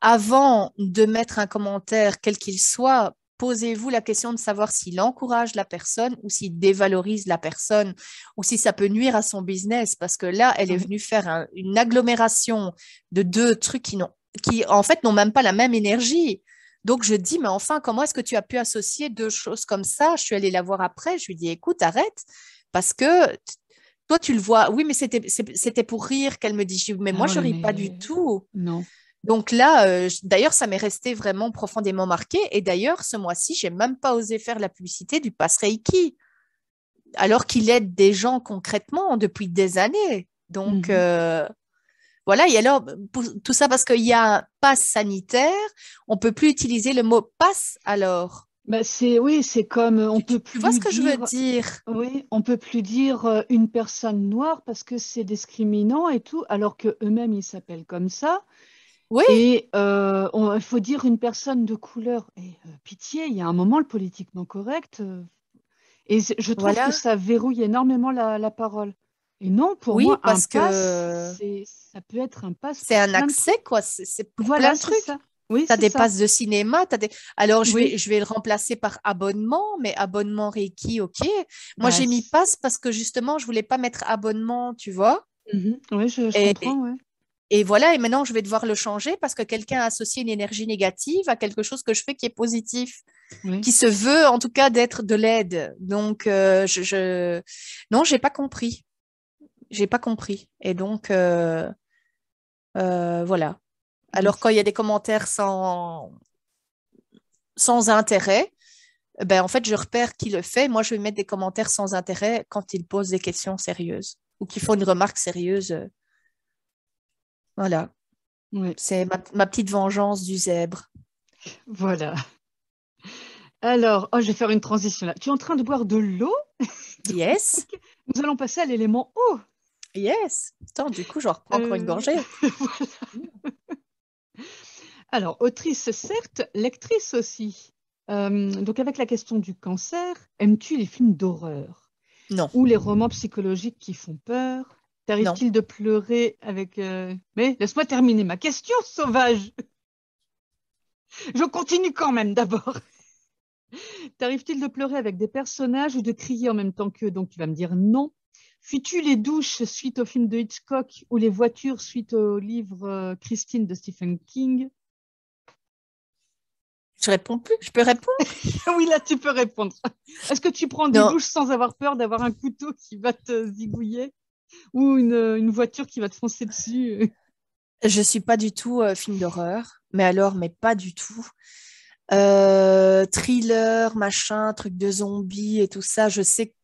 avant de mettre un commentaire, quel qu'il soit, posez-vous la question de savoir s'il encourage la personne ou s'il dévalorise la personne ou si ça peut nuire à son business parce que là, elle est mmh. venue faire une agglomération de deux trucs qui, n'ont, qui en fait n'ont même pas la même énergie. Donc je dis, mais enfin, comment est-ce que tu as pu associer deux choses comme ça Je suis allée la voir après, je lui dis, écoute, arrête, parce que toi, tu le vois, oui, mais c'était, pour rire qu'elle me dit, mais moi, ah je ne ris pas du tout. Non. Donc là, euh, d'ailleurs, ça m'est resté vraiment profondément marqué. Et d'ailleurs, ce mois-ci, j'ai même pas osé faire la publicité du pass Reiki, alors qu'il aide des gens concrètement depuis des années. Donc mhm. euh, voilà. Et alors, tout ça parce qu'il y a un pass sanitaire, on peut plus utiliser le mot passe. alors. Bah, c'est oui, c'est comme on tu, peut plus. vois ce que je veux dire Oui, on peut plus dire euh, une personne noire parce que c'est discriminant et tout, alors que eux-mêmes ils s'appellent comme ça. Oui. Et euh, il faut dire une personne de couleur. Et euh, pitié, il y a un moment, le politiquement correct. Euh, et je trouve que ça verrouille énormément la, parole. Et non, pour moi, parce un que ça peut être un pass. C'est un accès, quoi. C'est voilà, plein de trucs. Ça. Oui, tu as des passes de cinéma. Alors, je, vais, le remplacer par abonnement, mais abonnement Reiki, OK. Moi, bah, j'ai mis passe parce que justement, je voulais pas mettre abonnement, tu vois. Mmh oui, je, comprends. Et voilà, et maintenant je vais devoir le changer parce que quelqu'un a associé une énergie négative à quelque chose que je fais qui est positif, qui se veut en tout cas d'être de l'aide. Donc, non, euh, je, je, non, j'ai pas compris. Je n'ai pas compris. Et donc, euh, euh, voilà. Alors, quand il y a des commentaires sans, sans intérêt, ben, en fait, je repère qui le fait. Moi, je vais mettre des commentaires sans intérêt quand il pose des questions sérieuses ou qu'ils font une remarque sérieuse voilà. C'est ma, petite vengeance du zèbre. Voilà. Alors, oh, je vais faire une transition là. Tu es en train de boire de l'eau Yes. Nous allons passer à l'élément eau. Yes. Attends, du coup, je reprends encore une euh, gorgée. Alors, autrice certes, lectrice aussi. Euh, donc, avec la question du cancer, aimes-tu les films d'horreur Non. Ou les romans psychologiques qui font peur tarrives t il de pleurer avec... Euh, mais laisse-moi terminer ma question, sauvage. Je continue quand même d'abord. tarrives t il de pleurer avec des personnages ou de crier en même temps qu'eux Donc tu vas me dire non. Fuis-tu les douches suite au film de Hitchcock ou les voitures suite au livre euh, Christine de Stephen King Je réponds plus, je peux répondre Oui, là tu peux répondre. Est-ce que tu prends des douches sans avoir peur d'avoir un couteau qui va te zigouiller ou une, voiture qui va te foncer dessus. Je suis pas du tout euh, film d'horreur, mais alors, mais pas du tout. Euh, thriller, machin, truc de zombie et tout ça. Je sais que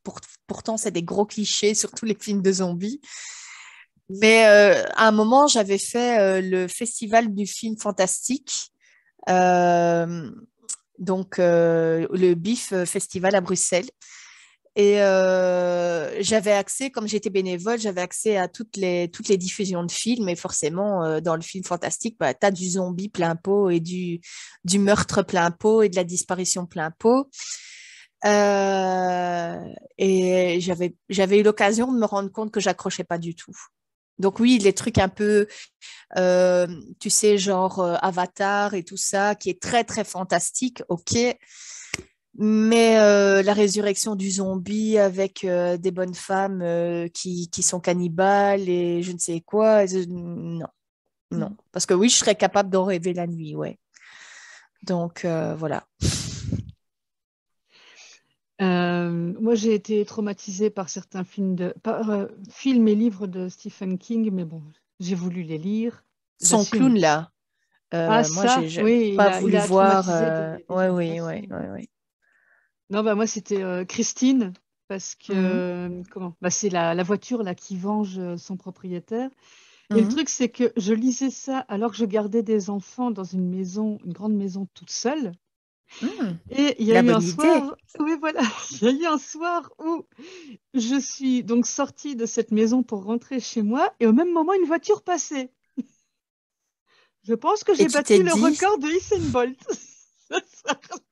pourtant, c'est des gros clichés sur tous les films de zombies. Mais euh, à un moment, j'avais fait le festival du film fantastique. donc, le BIF Festival à Bruxelles. Et euh, j'avais accès, comme j'étais bénévole, j'avais accès à toutes les, toutes les diffusions de films. Et forcément, euh, dans le film fantastique, bah, tu as du zombie plein pot et du, du meurtre plein pot et de la disparition plein pot. Euh, et j'avais, j'avais eu l'occasion de me rendre compte que j'accrochais pas du tout. Donc oui, les trucs un peu, tu sais, genre Avatar et tout ça, qui est très, très fantastique, ok mais euh, la résurrection du zombie avec euh, des bonnes femmes euh, qui, qui, sont cannibales et je ne sais quoi, non. Non. Mm. Parce que oui, je serais capable d'en rêver la nuit, ouais. Donc voilà. moi, j'ai été traumatisée par certains films, de, par, films et livres de Stephen King, mais bon, j'ai voulu les lire. Son clown, là. ah, moi, ça, pas voulu voir. ouais, oui, oui, oui, oui. Non, bah, moi c'était euh, Christine, parce que mhm. euh, comment bah, C'est la, voiture là qui venge euh, son propriétaire. Et le mhm. truc, c'est que je lisais ça alors que je gardais des enfants dans une maison, une grande maison toute seule. Hmm. et il y a eu un soir, oui, voilà, il y a eu un soir où je suis donc sortie de cette maison pour rentrer chez moi et au même moment une voiture passait. Je pense que j'ai battu le record de Usain Bolt.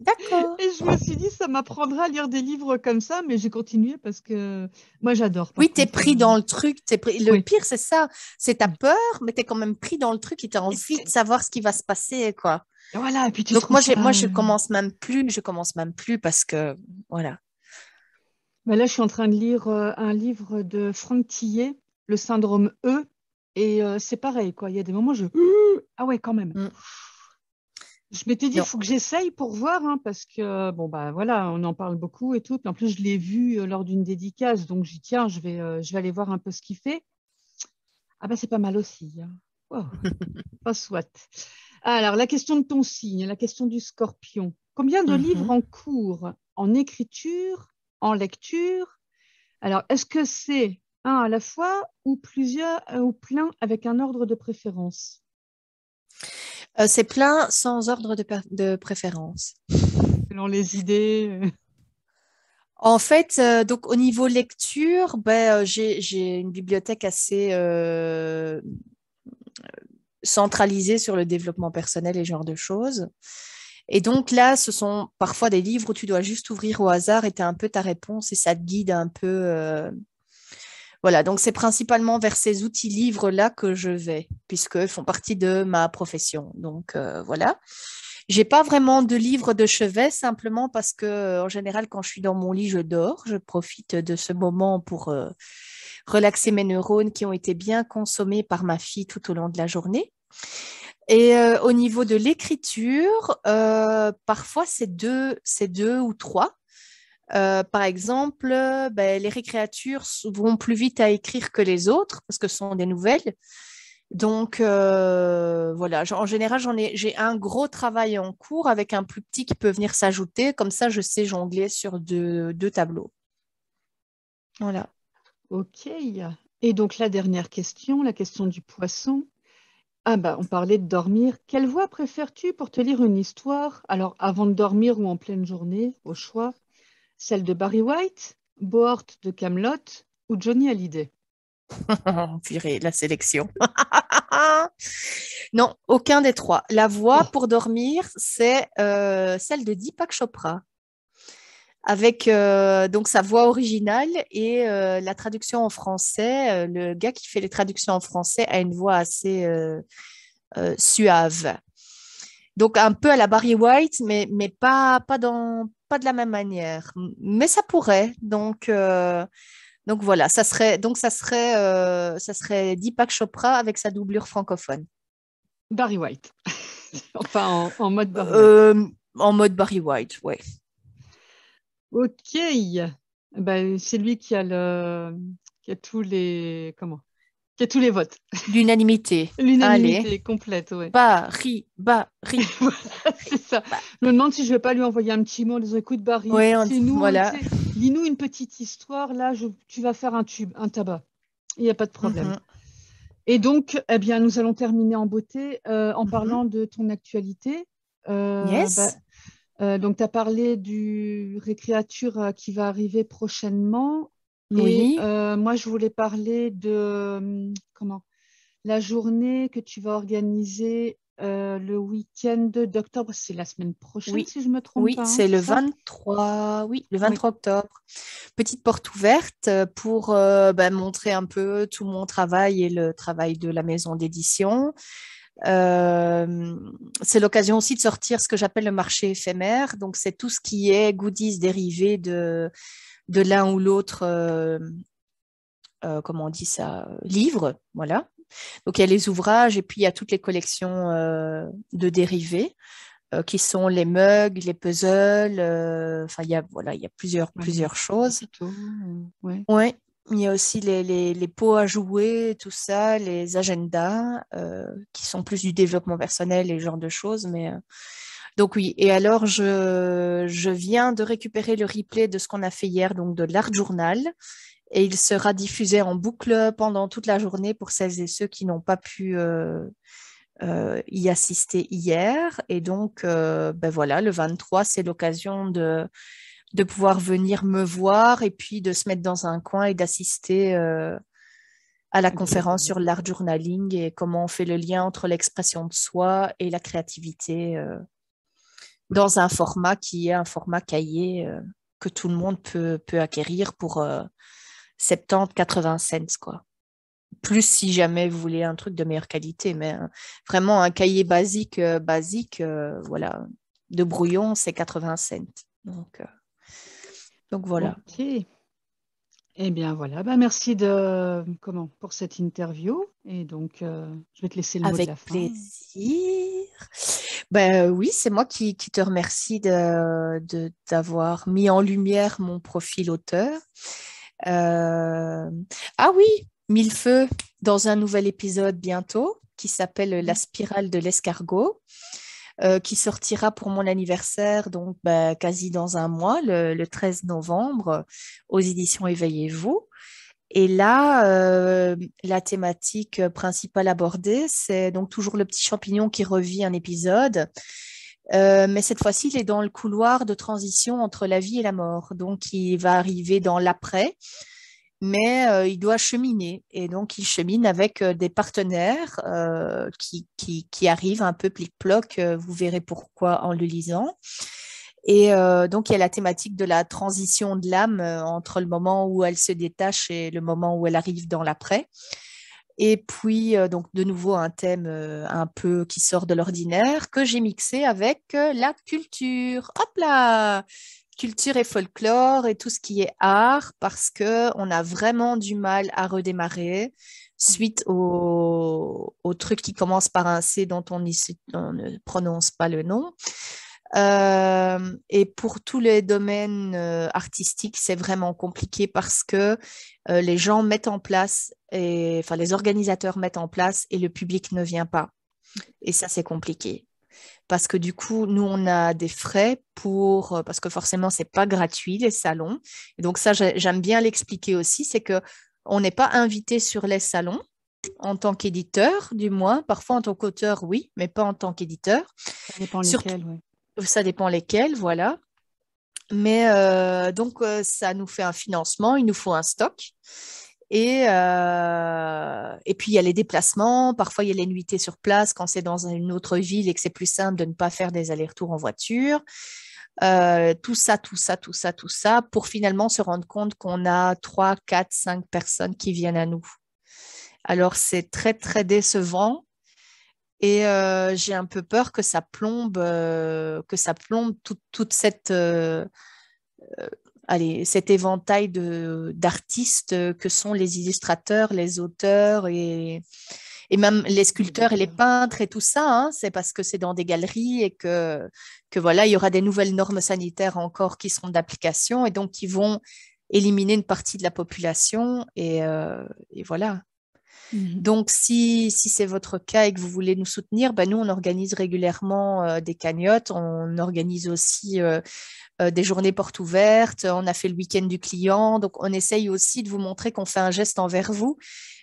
D'accord. Et je me suis dit, ça m'apprendra à lire des livres comme ça, mais j'ai continué parce que moi, j'adore. Oui, tu es pris euh, dans le truc. Es pris... Le pire, c'est ça. C'est ta peur, mais tu es quand même pris dans le truc et as envie de savoir ce qui va se passer, quoi. Voilà, et puis tu Donc, moi, j'ai moi, je euh, commence même plus. Je commence même plus parce que, voilà. Mais bah, là, je suis en train de lire euh, un livre de Franck Tillet, Le syndrome E. Et c'est pareil, quoi. Il y a des moments, je. Mmh. Ah ouais, quand même. Mmh. Je m'étais dit, il faut que j'essaye pour voir, hein, parce que, bon, bah voilà, on en parle beaucoup et tout. Puis en plus, je l'ai vu euh, lors d'une dédicace, donc j'y tiens, je vais, euh, je vais aller voir un peu ce qu'il fait. Ah, ben, c'est pas mal aussi. Hein. Oh, pas soit. Alors, la question de ton signe, la question du scorpion. Combien de livres mhm. en cours, en écriture, en lecture Alors, est-ce que c'est un à la fois ou plusieurs euh, ou plein avec un ordre de préférence euh, c'est plein sans ordre de, préférence. Selon les idées. Euh. En fait, euh, donc au niveau lecture, ben, j'ai une bibliothèque assez centralisée sur le développement personnel et ce genre de choses. Et donc là, ce sont parfois des livres où tu dois juste ouvrir au hasard et tu as un peu ta réponse et ça te guide un peu voilà, donc c'est principalement vers ces outils livres-là que je vais, puisqu'ils font partie de ma profession. Donc voilà. Euh, voilà. J'ai pas vraiment de livres de chevet, simplement parce que, euh, en général, quand je suis dans mon lit, je dors. Je profite de ce moment pour euh, relaxer mes neurones qui ont été bien consommés par ma fille tout au long de la journée. Et au niveau de l'écriture, parfois c'est deux, c'est deux ou trois. Euh, par exemple, euh, ben, les récréatures vont plus vite à écrire que les autres parce que ce sont des nouvelles. Donc euh, voilà, en général, j'ai un gros travail en cours avec un plus petit qui peut venir s'ajouter. Comme ça, je sais jongler sur deux, tableaux. Voilà. Ok. Et donc la dernière question, la question du poisson. Ah bah, on parlait de dormir. Quelle voix préfères-tu pour te lire une histoire Alors avant de dormir ou en pleine journée, au choix celle de Barry White, Bohort de Camelot ou Johnny Hallyday Purée, la sélection. non, aucun des trois. La voix pour dormir, c'est euh, celle de Deepak Chopra, avec euh, donc sa voix originale et euh, la traduction en français. le gars qui fait les traductions en français a une voix assez suave. Donc un peu à la Barry White, mais, mais pas, pas, dans, pas de la même manière, mais ça pourrait. Donc, euh, donc voilà, ça serait, donc ça serait, euh, ça serait Deepak Chopra avec sa doublure francophone. Barry White. enfin, en, mode Barry White. Euh, en mode Barry White, oui. Ok. Bah, c'est lui qui a, le, qui a tous les. Comment il y a tous les votes. L'unanimité. L'unanimité complète, oui. Barry, Barry. c'est ça. Je me demande si je ne vais pas lui envoyer un petit mot en disant écoute, Barry, ouais, nous, voilà. lis-nous une petite histoire. Là, tu vas faire un tube, un tabac. Il n'y a pas de problème. Mhm. Et donc, eh bien, nous allons terminer en beauté euh, en mhm. parlant de ton actualité. Euh, yes. Bah, euh, donc, tu as parlé du Récréature qui va arriver prochainement. Oui. Euh, moi, je voulais parler de hum, comment la journée que tu vas organiser euh, le week-end d'octobre, c'est la semaine prochaine, si je me trompe oui, hein, c'est le 23, oui, le 23 octobre. Petite porte ouverte euh, pour ben, montrer un peu tout mon travail et le travail de la maison d'édition. c'est l'occasion aussi de sortir ce que j'appelle le marché éphémère. Donc, c'est tout ce qui est goodies dérivés de, de l'un ou l'autre, euh, euh, comment on dit ça, livre, voilà. Donc il y a les ouvrages et puis il y a toutes les collections euh, de dérivés qui sont les mugs, les puzzles. Enfin il y a voilà il y a plusieurs plusieurs choses. ouais. Il y a aussi les, pots à jouer, tout ça, les agendas, qui sont plus du développement personnel et ce genre de choses. Mais donc oui, et alors je, viens de récupérer le replay de ce qu'on a fait hier, donc de l'art journal, et il sera diffusé en boucle pendant toute la journée pour celles et ceux qui n'ont pas pu euh, euh, y assister hier. Et donc, euh, ben voilà, le 23, c'est l'occasion de pouvoir venir me voir et puis de se mettre dans un coin et d'assister à la conférence sur l'art journaling et comment on fait le lien entre l'expression de soi et la créativité dans un format qui est un format cahier euh, que tout le monde peut, peut acquérir pour 70-80 euh, cents. Quoi. Plus si jamais vous voulez un truc de meilleure qualité, mais euh, vraiment un cahier basique, basique voilà, de brouillon, c'est 80 cents. Donc, donc voilà. Ok. Eh bien voilà, bah, merci de comment pour cette interview et donc je vais te laisser le mot de la fin. Avec plaisir. Ben euh, oui, c'est moi qui, te remercie d'avoir de, mis en lumière mon profil auteur. Euh, ah oui, Mille Feux dans un nouvel épisode bientôt qui s'appelle La spirale de l'escargot. Euh, qui sortira pour mon anniversaire, donc ben, quasi dans un mois, le, le 13 novembre, aux éditions Éveillez-vous. Et là, euh, la thématique principale abordée, c'est donc toujours le petit champignon qui revit un épisode. Euh, mais cette fois-ci, il est dans le couloir de transition entre la vie et la mort. Donc, il va arriver dans l'après, mais euh, il doit cheminer. Et donc, il chemine avec des partenaires qui, qui, arrivent un peu plic-ploc. vous verrez pourquoi en le lisant. Et euh, donc, il y a la thématique de la transition de l'âme euh, entre le moment où elle se détache et le moment où elle arrive dans l'après. Et puis, euh, donc, de nouveau, un thème un peu qui sort de l'ordinaire que j'ai mixé avec la culture. Hop là Culture et folklore et tout ce qui est art, parce qu'on a vraiment du mal à redémarrer suite au truc qui commence par un C dont on ne prononce pas le nom. Euh, et pour tous les domaines euh, artistiques, c'est vraiment compliqué parce que euh, les gens mettent en place, enfin les organisateurs mettent en place et le public ne vient pas. Et ça, c'est compliqué. Parce que du coup, nous, on a des frais pour. Parce que forcément, c'est pas gratuit, les salons. Et donc, ça, j'aime bien l'expliquer aussi c'est que on n'est pas invité sur les salons en tant qu'éditeur, du moins. Parfois, en tant qu'auteur, oui, mais pas en tant qu'éditeur. Ça dépend lesquels, oui ça dépend lesquels, voilà. Mais euh, donc, euh, ça nous fait un financement, il nous faut un stock. Et, euh, et puis, il y a les déplacements. Parfois, il y a les nuitées sur place quand c'est dans une autre ville et que c'est plus simple de ne pas faire des allers-retours en voiture. tout ça, tout ça, tout ça, tout ça, pour finalement se rendre compte qu'on a 3, 4, 5 personnes qui viennent à nous. Alors, c'est très, très décevant et euh, j'ai un peu peur que ça plombe, euh, que ça plombe tout, toute cette, euh, allez, cet éventail d'artistes que sont les illustrateurs, les auteurs et, et même les sculpteurs et les peintres et tout ça. Hein. c'est parce que c'est dans des galeries et que, que voilà, il y aura des nouvelles normes sanitaires encore qui seront d'application et donc qui vont éliminer une partie de la population et, et voilà. Mmh. Donc, si, c'est votre cas et que vous voulez nous soutenir, ben, nous, on organise régulièrement euh, des cagnottes. On organise aussi euh, euh, des journées portes ouvertes. On a fait le week-end du client. Donc, on essaye aussi de vous montrer qu'on fait un geste envers vous.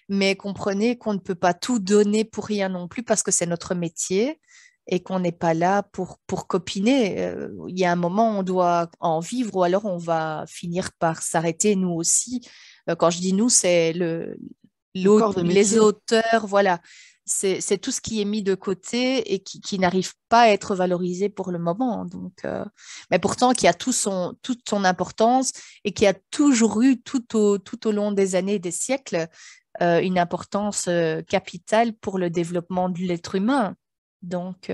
Mais comprenez qu'on ne peut pas tout donner pour rien non plus parce que c'est notre métier et qu'on n'est pas là pour, pour copiner. Il y a un moment, on doit en vivre ou alors on va finir par s'arrêter nous aussi quand je dis nous, c'est le, les auteurs, voilà. C'est tout ce qui est mis de côté et qui, n'arrive pas à être valorisé pour le moment. Donc, euh, mais pourtant, qui a tout son, toute son importance et qui a toujours eu tout au, tout au long des années des siècles euh, une importance euh, capitale pour le développement de l'être humain. Donc,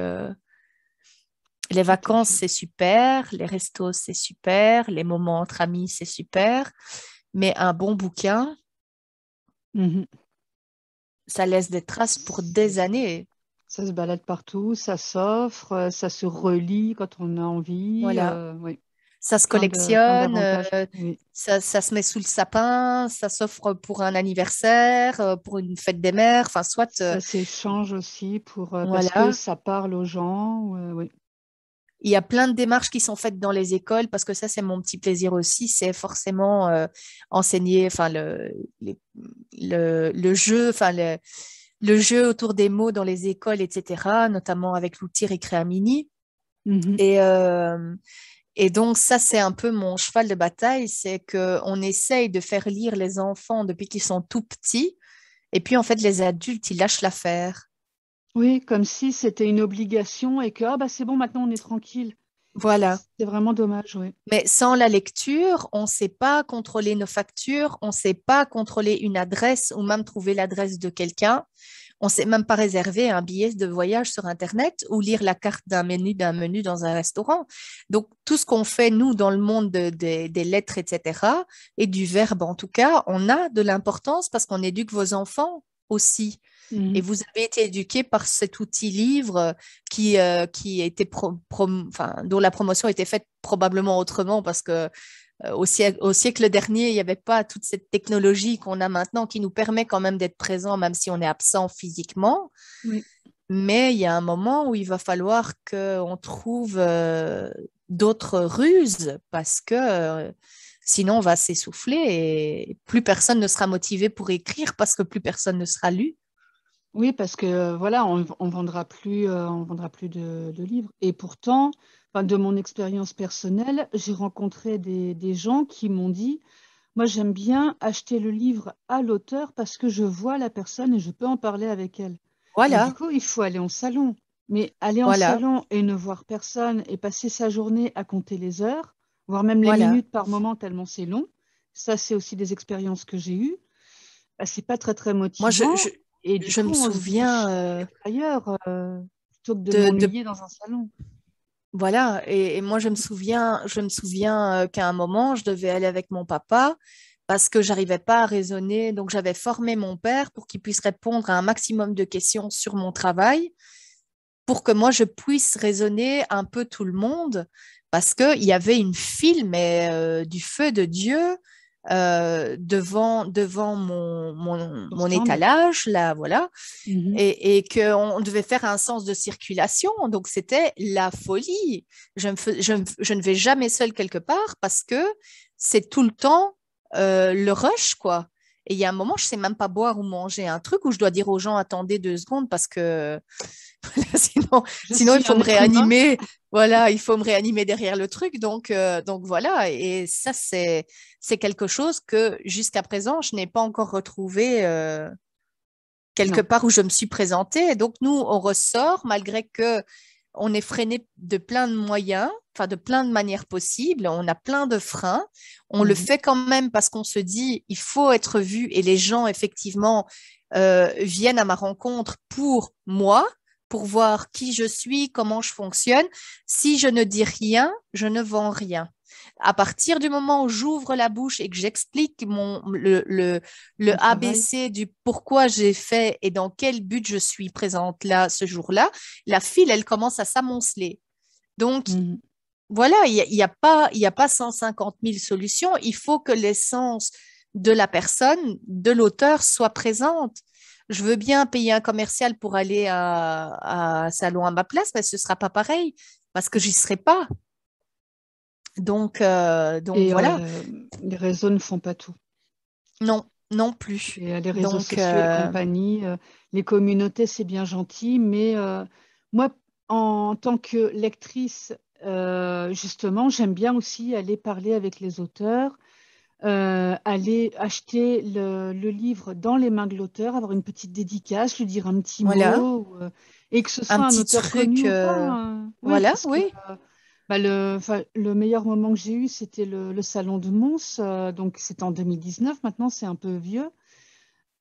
les vacances, c'est super, les restos, c'est super, les moments entre amis, c'est super, mais un bon bouquin, Mhm. Ça laisse des traces pour des années. Ça se balade partout, ça s'offre, euh, ça se relie quand on a envie. Voilà. Euh, ça se collectionne, euh, ça, se met sous le sapin, ça s'offre pour un anniversaire, pour une fête des mères, enfin soit. Ça s'échange aussi pour, voilà. parce que ça parle aux gens. oui. Il y a plein de démarches qui sont faites dans les écoles parce que ça, c'est mon petit plaisir aussi. C'est forcément euh, enseigner, le, le, jeu, le, jeu autour des mots dans les écoles, etc. Notamment avec l'outil Récréa Mini. Mm-hmm. Et euh, et donc ça, c'est un peu mon cheval de bataille, c'est qu'on essaye de faire lire les enfants depuis qu'ils sont tout petits, et puis en fait les adultes, ils lâchent l'affaire. Oui, comme si c'était une obligation et que ah bah c'est bon, maintenant on est tranquille. Voilà. C'est vraiment dommage, oui. Mais sans la lecture, on ne sait pas contrôler nos factures, on ne sait pas contrôler une adresse ou même trouver l'adresse de quelqu'un. On ne sait même pas réserver un billet de voyage sur Internet ou lire la carte d'un menu d'un menu dans un restaurant. Donc, tout ce qu'on fait, nous, dans le monde des lettres, etc., et du verbe en tout cas, on a de l'importance parce qu'on éduque vos enfants aussi et mm. vous avez été éduqué par cet outil livre euh, euh, qui, était dont la promotion était faite probablement autrement parce que euh, au, siècle, au, siècle, dernier, il n'y avait pas toute cette technologie qu'on a maintenant qui nous permet quand même d'être présent même si on est absent physiquement. Mais il y a un moment où il va falloir qu'on trouve d'autres ruses parce que sinon on va s'essouffler et plus personne ne sera motivé pour écrire parce que plus personne ne sera lu. Oui, parce que euh, voilà, on, vendra plus, euh, on vendra plus de, livres. Et pourtant, de mon expérience personnelle, j'ai rencontré des, gens qui m'ont dit, moi j'aime bien acheter le livre à l'auteur parce que je vois la personne et je peux en parler avec elle. Voilà. du coup, il faut aller en salon. Mais aller en salon et ne voir personne et passer sa journée à compter les heures, voire même les minutes par moment tellement c'est long, ça c'est aussi des expériences que j'ai eues. Bah, c'est pas très très motivant. Et je me souviens ailleurs euh, euh, de, dans un salon. Voilà, et, moi je me souviens, je me souviens euh, qu'à un moment je devais aller avec mon papa parce que j'arrivais pas à raisonner, donc j'avais formé mon père pour qu'il puisse répondre à un maximum de questions sur mon travail, pour que moi je puisse raisonner un peu tout le monde, parce qu'il y avait une file mais du feu de Dieu euh, devant, devant mon, mon, étalage, là, voilà, mmh et, que on devait faire un sens de circulation. Donc, c'était la folie. Je, me je, je, ne vais jamais seule quelque part parce que c'est tout le temps euh, le rush, quoi. Et il y a un moment, je ne sais même pas boire ou manger un truc où je dois dire aux gens attendez deux secondes parce que sinon, sinon il faut me réanimer. Voilà, il faut me réanimer derrière le truc. Donc, euh, donc voilà. Et ça, c'est quelque chose que jusqu'à présent, je n'ai pas encore retrouvé euh, quelque part où je me suis présentée. donc nous, on ressort malgré que on est freiné de plein de moyens, enfin de plein de manières possibles, on a plein de freins, on le mhm. fait quand même parce qu'on se dit il faut être vu et les gens effectivement euh, viennent à ma rencontre pour moi, pour voir qui je suis, comment je fonctionne. Si je ne dis rien, je ne vends rien. À partir du moment où j'ouvre la bouche et que j'explique mon le, ABC du pourquoi j'ai fait et dans quel but je suis présente là ce jour-là, la file, elle commence à s'amonceler. Donc, mmh. voilà, il n'y a, a, pas, y a pas 150 000 solutions. Il faut que l'essence de la personne, de l'auteur, soit présente je veux bien payer un commercial pour aller à, salon à ma place, mais ce ne sera pas pareil parce que j'y serai pas. Donc, euh, donc voilà. Euh, les réseaux ne font pas tout. Non, non plus. Euh, les réseaux sociaux, les compagnies, les communautés, c'est bien gentil, mais moi, en tant que lectrice, justement, j'aime bien aussi aller parler avec les auteurs. aller acheter le, livre dans les mains de l'auteur, avoir une petite dédicace, lui dire un petit mot, et que ce soit un, auteur connu. Hein. voilà, oui. Bah, le, meilleur moment que j'ai eu, c'était le, salon de Mons. Euh, donc, c'est en 2019. Maintenant, c'est un peu vieux.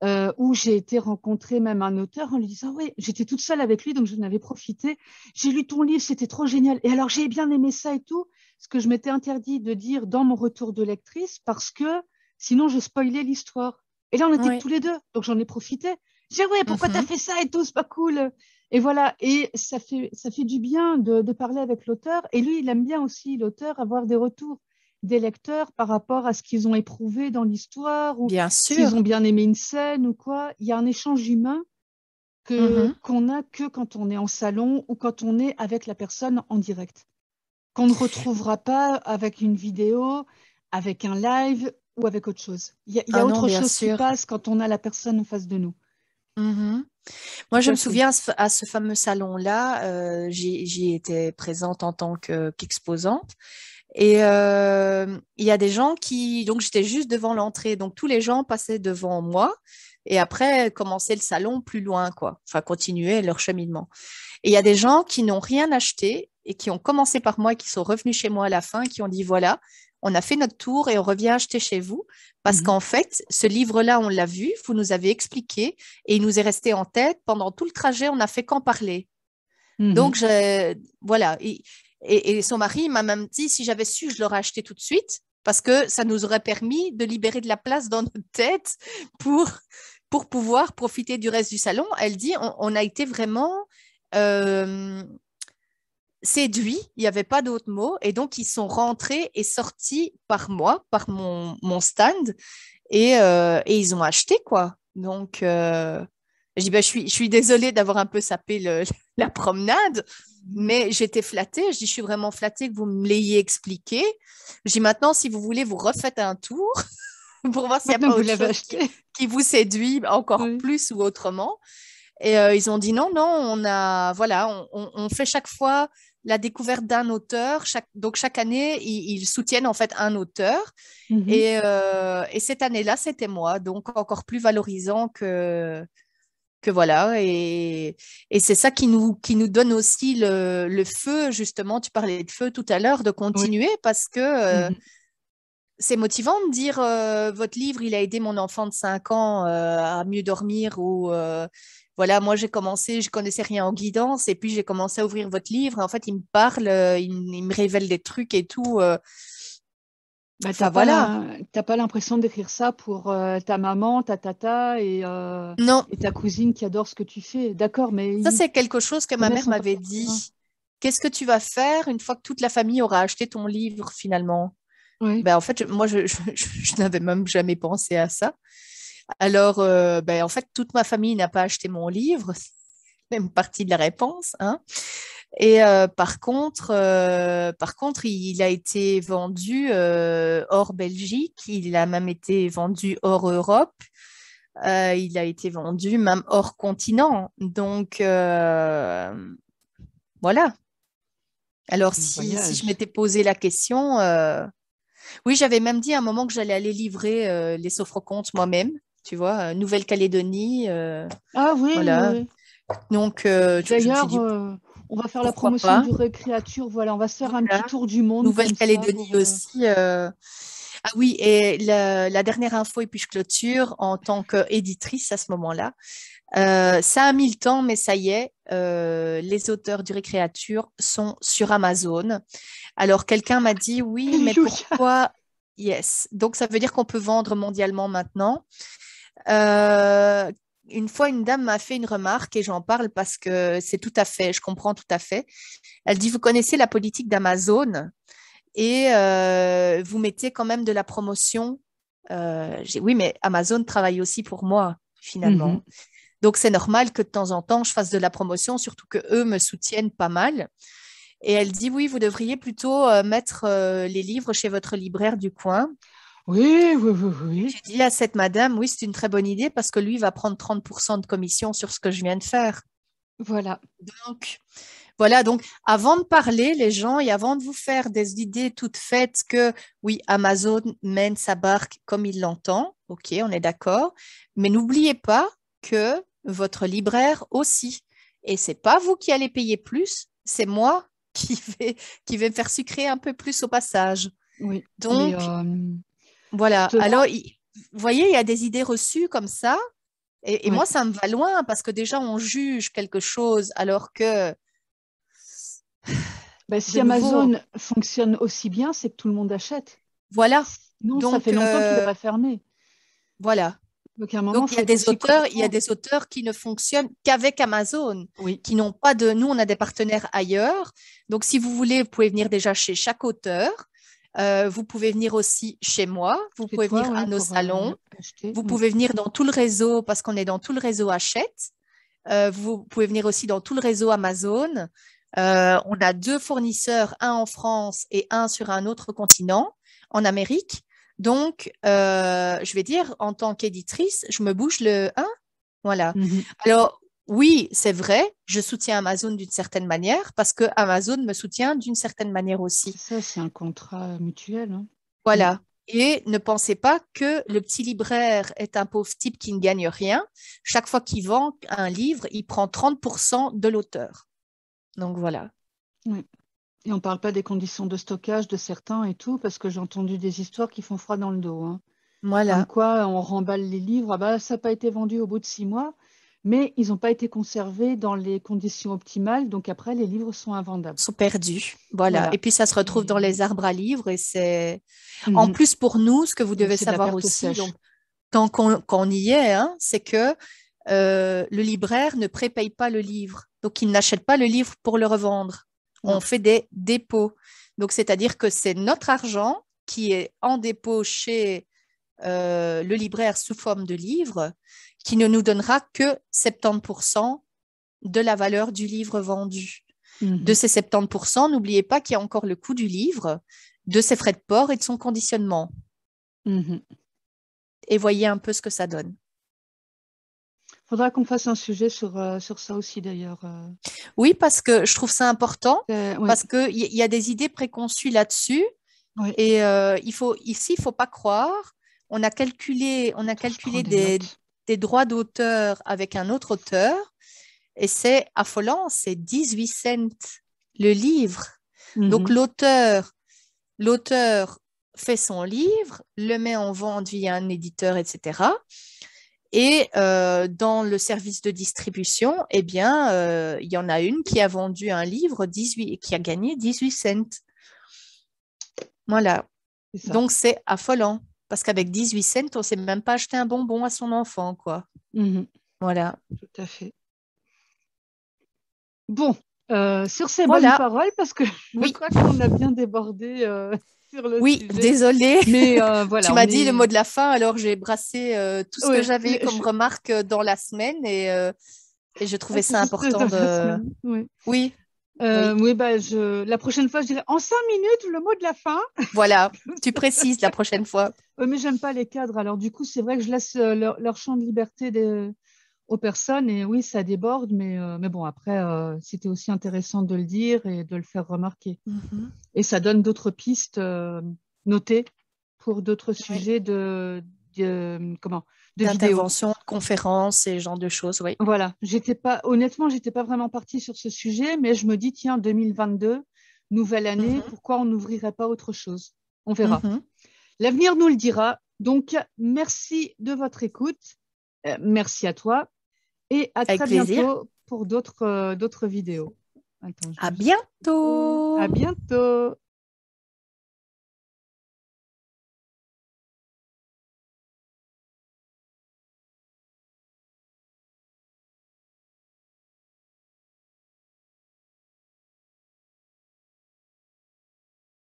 Euh, où j'ai été rencontrer même un auteur en lui disant oui j'étais toute seule avec lui donc je n'avais profité j'ai lu ton livre c'était trop génial et alors j'ai bien aimé ça et tout ce que je m'étais interdit de dire dans mon retour de lectrice parce que sinon je spoilais l'histoire et là on était tous les deux donc j'en ai profité j'ai oui, pourquoi t'as mhm. fait ça et tout c'est pas cool et voilà, et ça fait, ça fait du bien de, parler avec l'auteur. Et lui, il aime bien aussi, l'auteur, avoir des retours des lecteurs par rapport à ce qu'ils ont éprouvé dans l'histoire ou s'ils ont bien aimé une scène ou quoi. Il y a un échange humain mm-hmm. qu'on n'a que quand on est en salon ou quand on est avec la personne en direct, qu'on ne retrouvera pas avec une vidéo, avec un live ou avec autre chose. Il y a, ah autre chose qui passe quand on a la personne en face de nous. Mm-hmm. Moi, je me souviens à ce, fameux salon-là, euh, j'y étais présente en tant qu'exposante. et euh, il y a des gens qui. Donc, j'étais juste devant l'entrée. Donc, tous les gens passaient devant moi et après commençaient le salon plus loin, quoi. Enfin, continuaient leur cheminement. Et il y a des gens qui n'ont rien acheté et qui ont commencé par moi, et qui sont revenus chez moi à la fin, qui ont dit voilà, on a fait notre tour et on revient acheter chez vous. Parce mhm. qu'en fait, ce livre-là, on l'a vu, vous nous avez expliqué et il nous est resté en tête. Pendant tout le trajet, on n'a fait qu'en parler. Mhm. Donc, voilà. Et, son mari m'a même dit, si j'avais su, je l'aurais acheté tout de suite parce que ça nous aurait permis de libérer de la place dans notre tête pour, pour pouvoir profiter du reste du salon. Elle dit, on, a été vraiment... Euh, séduit, il n'y avait pas d'autre mot, et donc ils sont rentrés et sortis par moi, par mon, stand, euh, et, ils ont acheté quoi. Donc, euh, je dis, bah, je, suis, je suis désolée d'avoir un peu sapé la promenade, mais j'étais flattée. Je dis, je suis vraiment flattée que vous me l'ayez expliqué. Je dis, maintenant, si vous voulez, vous refaites un tour pour voir s'il n'y a pas autre chose qui, vous séduit encore plus ou autrement. Et euh, ils ont dit non, non, on a, voilà, on fait chaque fois la découverte d'un auteur. Chaque, donc chaque année, ils, soutiennent en fait un auteur. Mhm. Euh, et, cette année-là, c'était moi, donc encore plus valorisant que que voilà. Et, c'est ça qui nous qui nous donne aussi le, feu justement. Tu parlais de feu tout à l'heure, de continuer parce que euh, mhm. c'est motivant de dire euh, votre livre, il a aidé mon enfant de 5 ans à mieux dormir ou voilà, moi j'ai commencé, je connaissais rien en guidance, et puis j'ai commencé à ouvrir votre livre. en fait, il me parle, euh, il, me révèle des trucs et tout. Tu euh. Bah, voilà. T'as pas l'impression d'écrire ça pour euh, ta maman, ta tata et, et ta cousine qui adore ce que tu fais. D'accord, mais ça c'est quelque chose que ma mère m'avait dit. Qu'est-ce que tu vas faire une fois que toute la famille aura acheté ton livre finalement ben, en fait, moi je n'avais même jamais pensé à ça. Alors, euh, ben, en fait, toute ma famille n'a pas acheté mon livre, même partie de la réponse. Hein. Et euh, par contre, euh, par contre, il, a été vendu hors Belgique, il a même été vendu hors Europe. il a été vendu même hors continent. Donc, voilà. Alors, si, je m'étais posé la question, oui, j'avais même dit à un moment que j'allais aller livrer les offre-comptes moi-même tu vois, euh, Nouvelle-Calédonie. Euh, ah oui, Donc, euh, d'ailleurs, on va faire la promotion du Récréature. Voilà, on va se faire un petit tour du monde. Nouvelle-Calédonie aussi. Ah oui, et la, dernière info, et puis je clôture, en tant qu'éditrice à ce moment-là, ça a mis le temps, mais ça y est, les auteurs du Récréature sont sur Amazon. Alors, quelqu'un m'a dit, oui, mais pourquoi Yes. Donc, ça veut dire qu'on peut vendre mondialement maintenant. Euh, une fois, une dame m'a fait une remarque et j'en parle parce que c'est tout à fait, je comprends tout à fait. Elle dit, vous connaissez la politique d'Amazon et euh, vous mettez quand même de la promotion. Euh, oui, mais Amazon travaille aussi pour moi, finalement. Mhm. Donc, c'est normal que de temps en temps, je fasse de la promotion, surtout que eux me soutiennent pas mal. Et elle dit, oui, vous devriez plutôt mettre les livres chez votre libraire du coin. Oui, oui, oui, oui. J'ai dit à cette madame, oui, c'est une très bonne idée parce que lui va prendre 30% de commission sur ce que je viens de faire. Voilà. Donc, voilà, donc avant de parler, les gens, et avant de vous faire des idées toutes faites que, oui, Amazon mène sa barque comme il l'entend, ok, on est d'accord, mais n'oubliez pas que votre libraire aussi. Et c'est pas vous qui allez payer plus, c'est moi qui vais, qui vais me faire sucrer un peu plus au passage. Oui. Donc, euh, voilà. Alors, vous voyez, il y a des idées reçues comme ça. Et, moi, ça me va loin parce que déjà, on juge quelque chose alors que. Bah, si Amazon fonctionne aussi bien, c'est que tout le monde achète. Voilà. Donc, ça fait longtemps qu'il devrait euh, fermer. Voilà. Donc, il, y a des auteurs, y a des auteurs qui ne fonctionnent qu'avec Amazon, qui n'ont pas de. Nous, on a des partenaires ailleurs. Donc, si vous voulez, vous pouvez venir déjà chez chaque auteur. Euh, vous pouvez venir aussi chez moi, vous pouvez venir à nos euh, salons, vous mm. pouvez venir dans tout le réseau parce qu'on est dans tout le réseau achète. Euh, vous pouvez venir aussi dans tout le réseau Amazon. on a deux fournisseurs, un en France et un sur un autre continent, en Amérique. Donc, je vais dire, en tant qu'éditrice, je me bouge le 1. voilà. Mm-hmm. Alors, oui, c'est vrai, je soutiens Amazon d'une certaine manière parce que Amazon me soutient d'une certaine manière aussi. Ça, c'est un contrat mutuel. Hein. Voilà. Et ne pensez pas que le petit libraire est un pauvre type qui ne gagne rien. Chaque fois qu'il vend un livre, il prend 30% de l'auteur. Donc voilà. Oui. Et on ne parle pas des conditions de stockage de certains et tout, parce que j'ai entendu des histoires qui font froid dans le dos. Hein. Voilà. quoi, on remballe les livres, ah bah, ça n'a pas été vendu au bout de six mois mais ils n'ont pas été conservés dans les conditions optimales, donc après les livres sont invendables. Sont perdus, voilà. Et puis ça se retrouve dans les arbres à livres et c'est mhm. en plus pour nous ce que vous devez savoir aussi. tant qu'on y est, hein, c'est que euh, le libraire ne prépaye pas le livre, donc il n'achète pas le livre pour le revendre. On fait des dépôts, donc c'est-à-dire que c'est notre argent qui est en dépôt chez euh, le libraire sous forme de livre qui ne nous donnera que 70% de la valeur du livre vendu. Mhm. De ces 70%, n'oubliez pas qu'il y a encore le coût du livre, de ses frais de port et de son conditionnement. Mhm. Et voyez un peu ce que ça donne. Il faudra qu'on fasse un sujet sur, euh, ça aussi d'ailleurs. Euh. Oui, parce que je trouve ça important, euh, parce qu'il y, a des idées préconçues là-dessus. Et il faut, ici, il ne faut pas croire. On a calculé, on a calculé des, des droits d'auteur avec un autre auteur. Et c'est affolant, c'est 18 cents le livre. Mhm. Donc l'auteur, l'auteur fait son livre, le met en vente via un éditeur, etc. Et euh, dans le service de distribution, eh bien, euh, il y en a une qui a vendu un livre 18, qui a gagné 18 cents. Voilà. Donc c'est affolant. Parce qu'avec 18 cents, on ne sait même pas acheter un bonbon à son enfant, quoi. Mhm. Voilà. Tout à fait. Bon, euh, sur ces voilà. bonnes paroles, parce que je crois qu'on a bien débordé euh, sur le oui, désolée. Mais euh, tu m'as dit le mot de la fin, alors j'ai brassé tout ce que j'avais comme remarque dans la semaine et, je trouvais ça important oui. Euh, oui. bah, je... la prochaine fois, je dirais en cinq minutes le mot de la fin. Voilà, tu précises la prochaine fois. Oui, mais j'aime pas les cadres. Alors, du coup, c'est vrai que je laisse euh, leur, champ de liberté aux personnes. Et oui, ça déborde. Mais, euh, mais bon, après, c'était aussi intéressant de le dire et de le faire remarquer. Mm-hmm. Et ça donne d'autres pistes notées pour d'autres sujets de, de euh, comment de conférences et genre de choses, oui. Voilà, j'étais pas honnêtement, j'étais pas vraiment partie sur ce sujet, mais je me dis tiens 2022, nouvelle année, mhm. pourquoi on n'ouvrirait pas autre chose On verra. Mhm. L'avenir nous le dira. Donc merci de votre écoute, euh, merci à toi et à très bientôt pour d'autres euh, d'autres vidéos. À bientôt. À bientôt.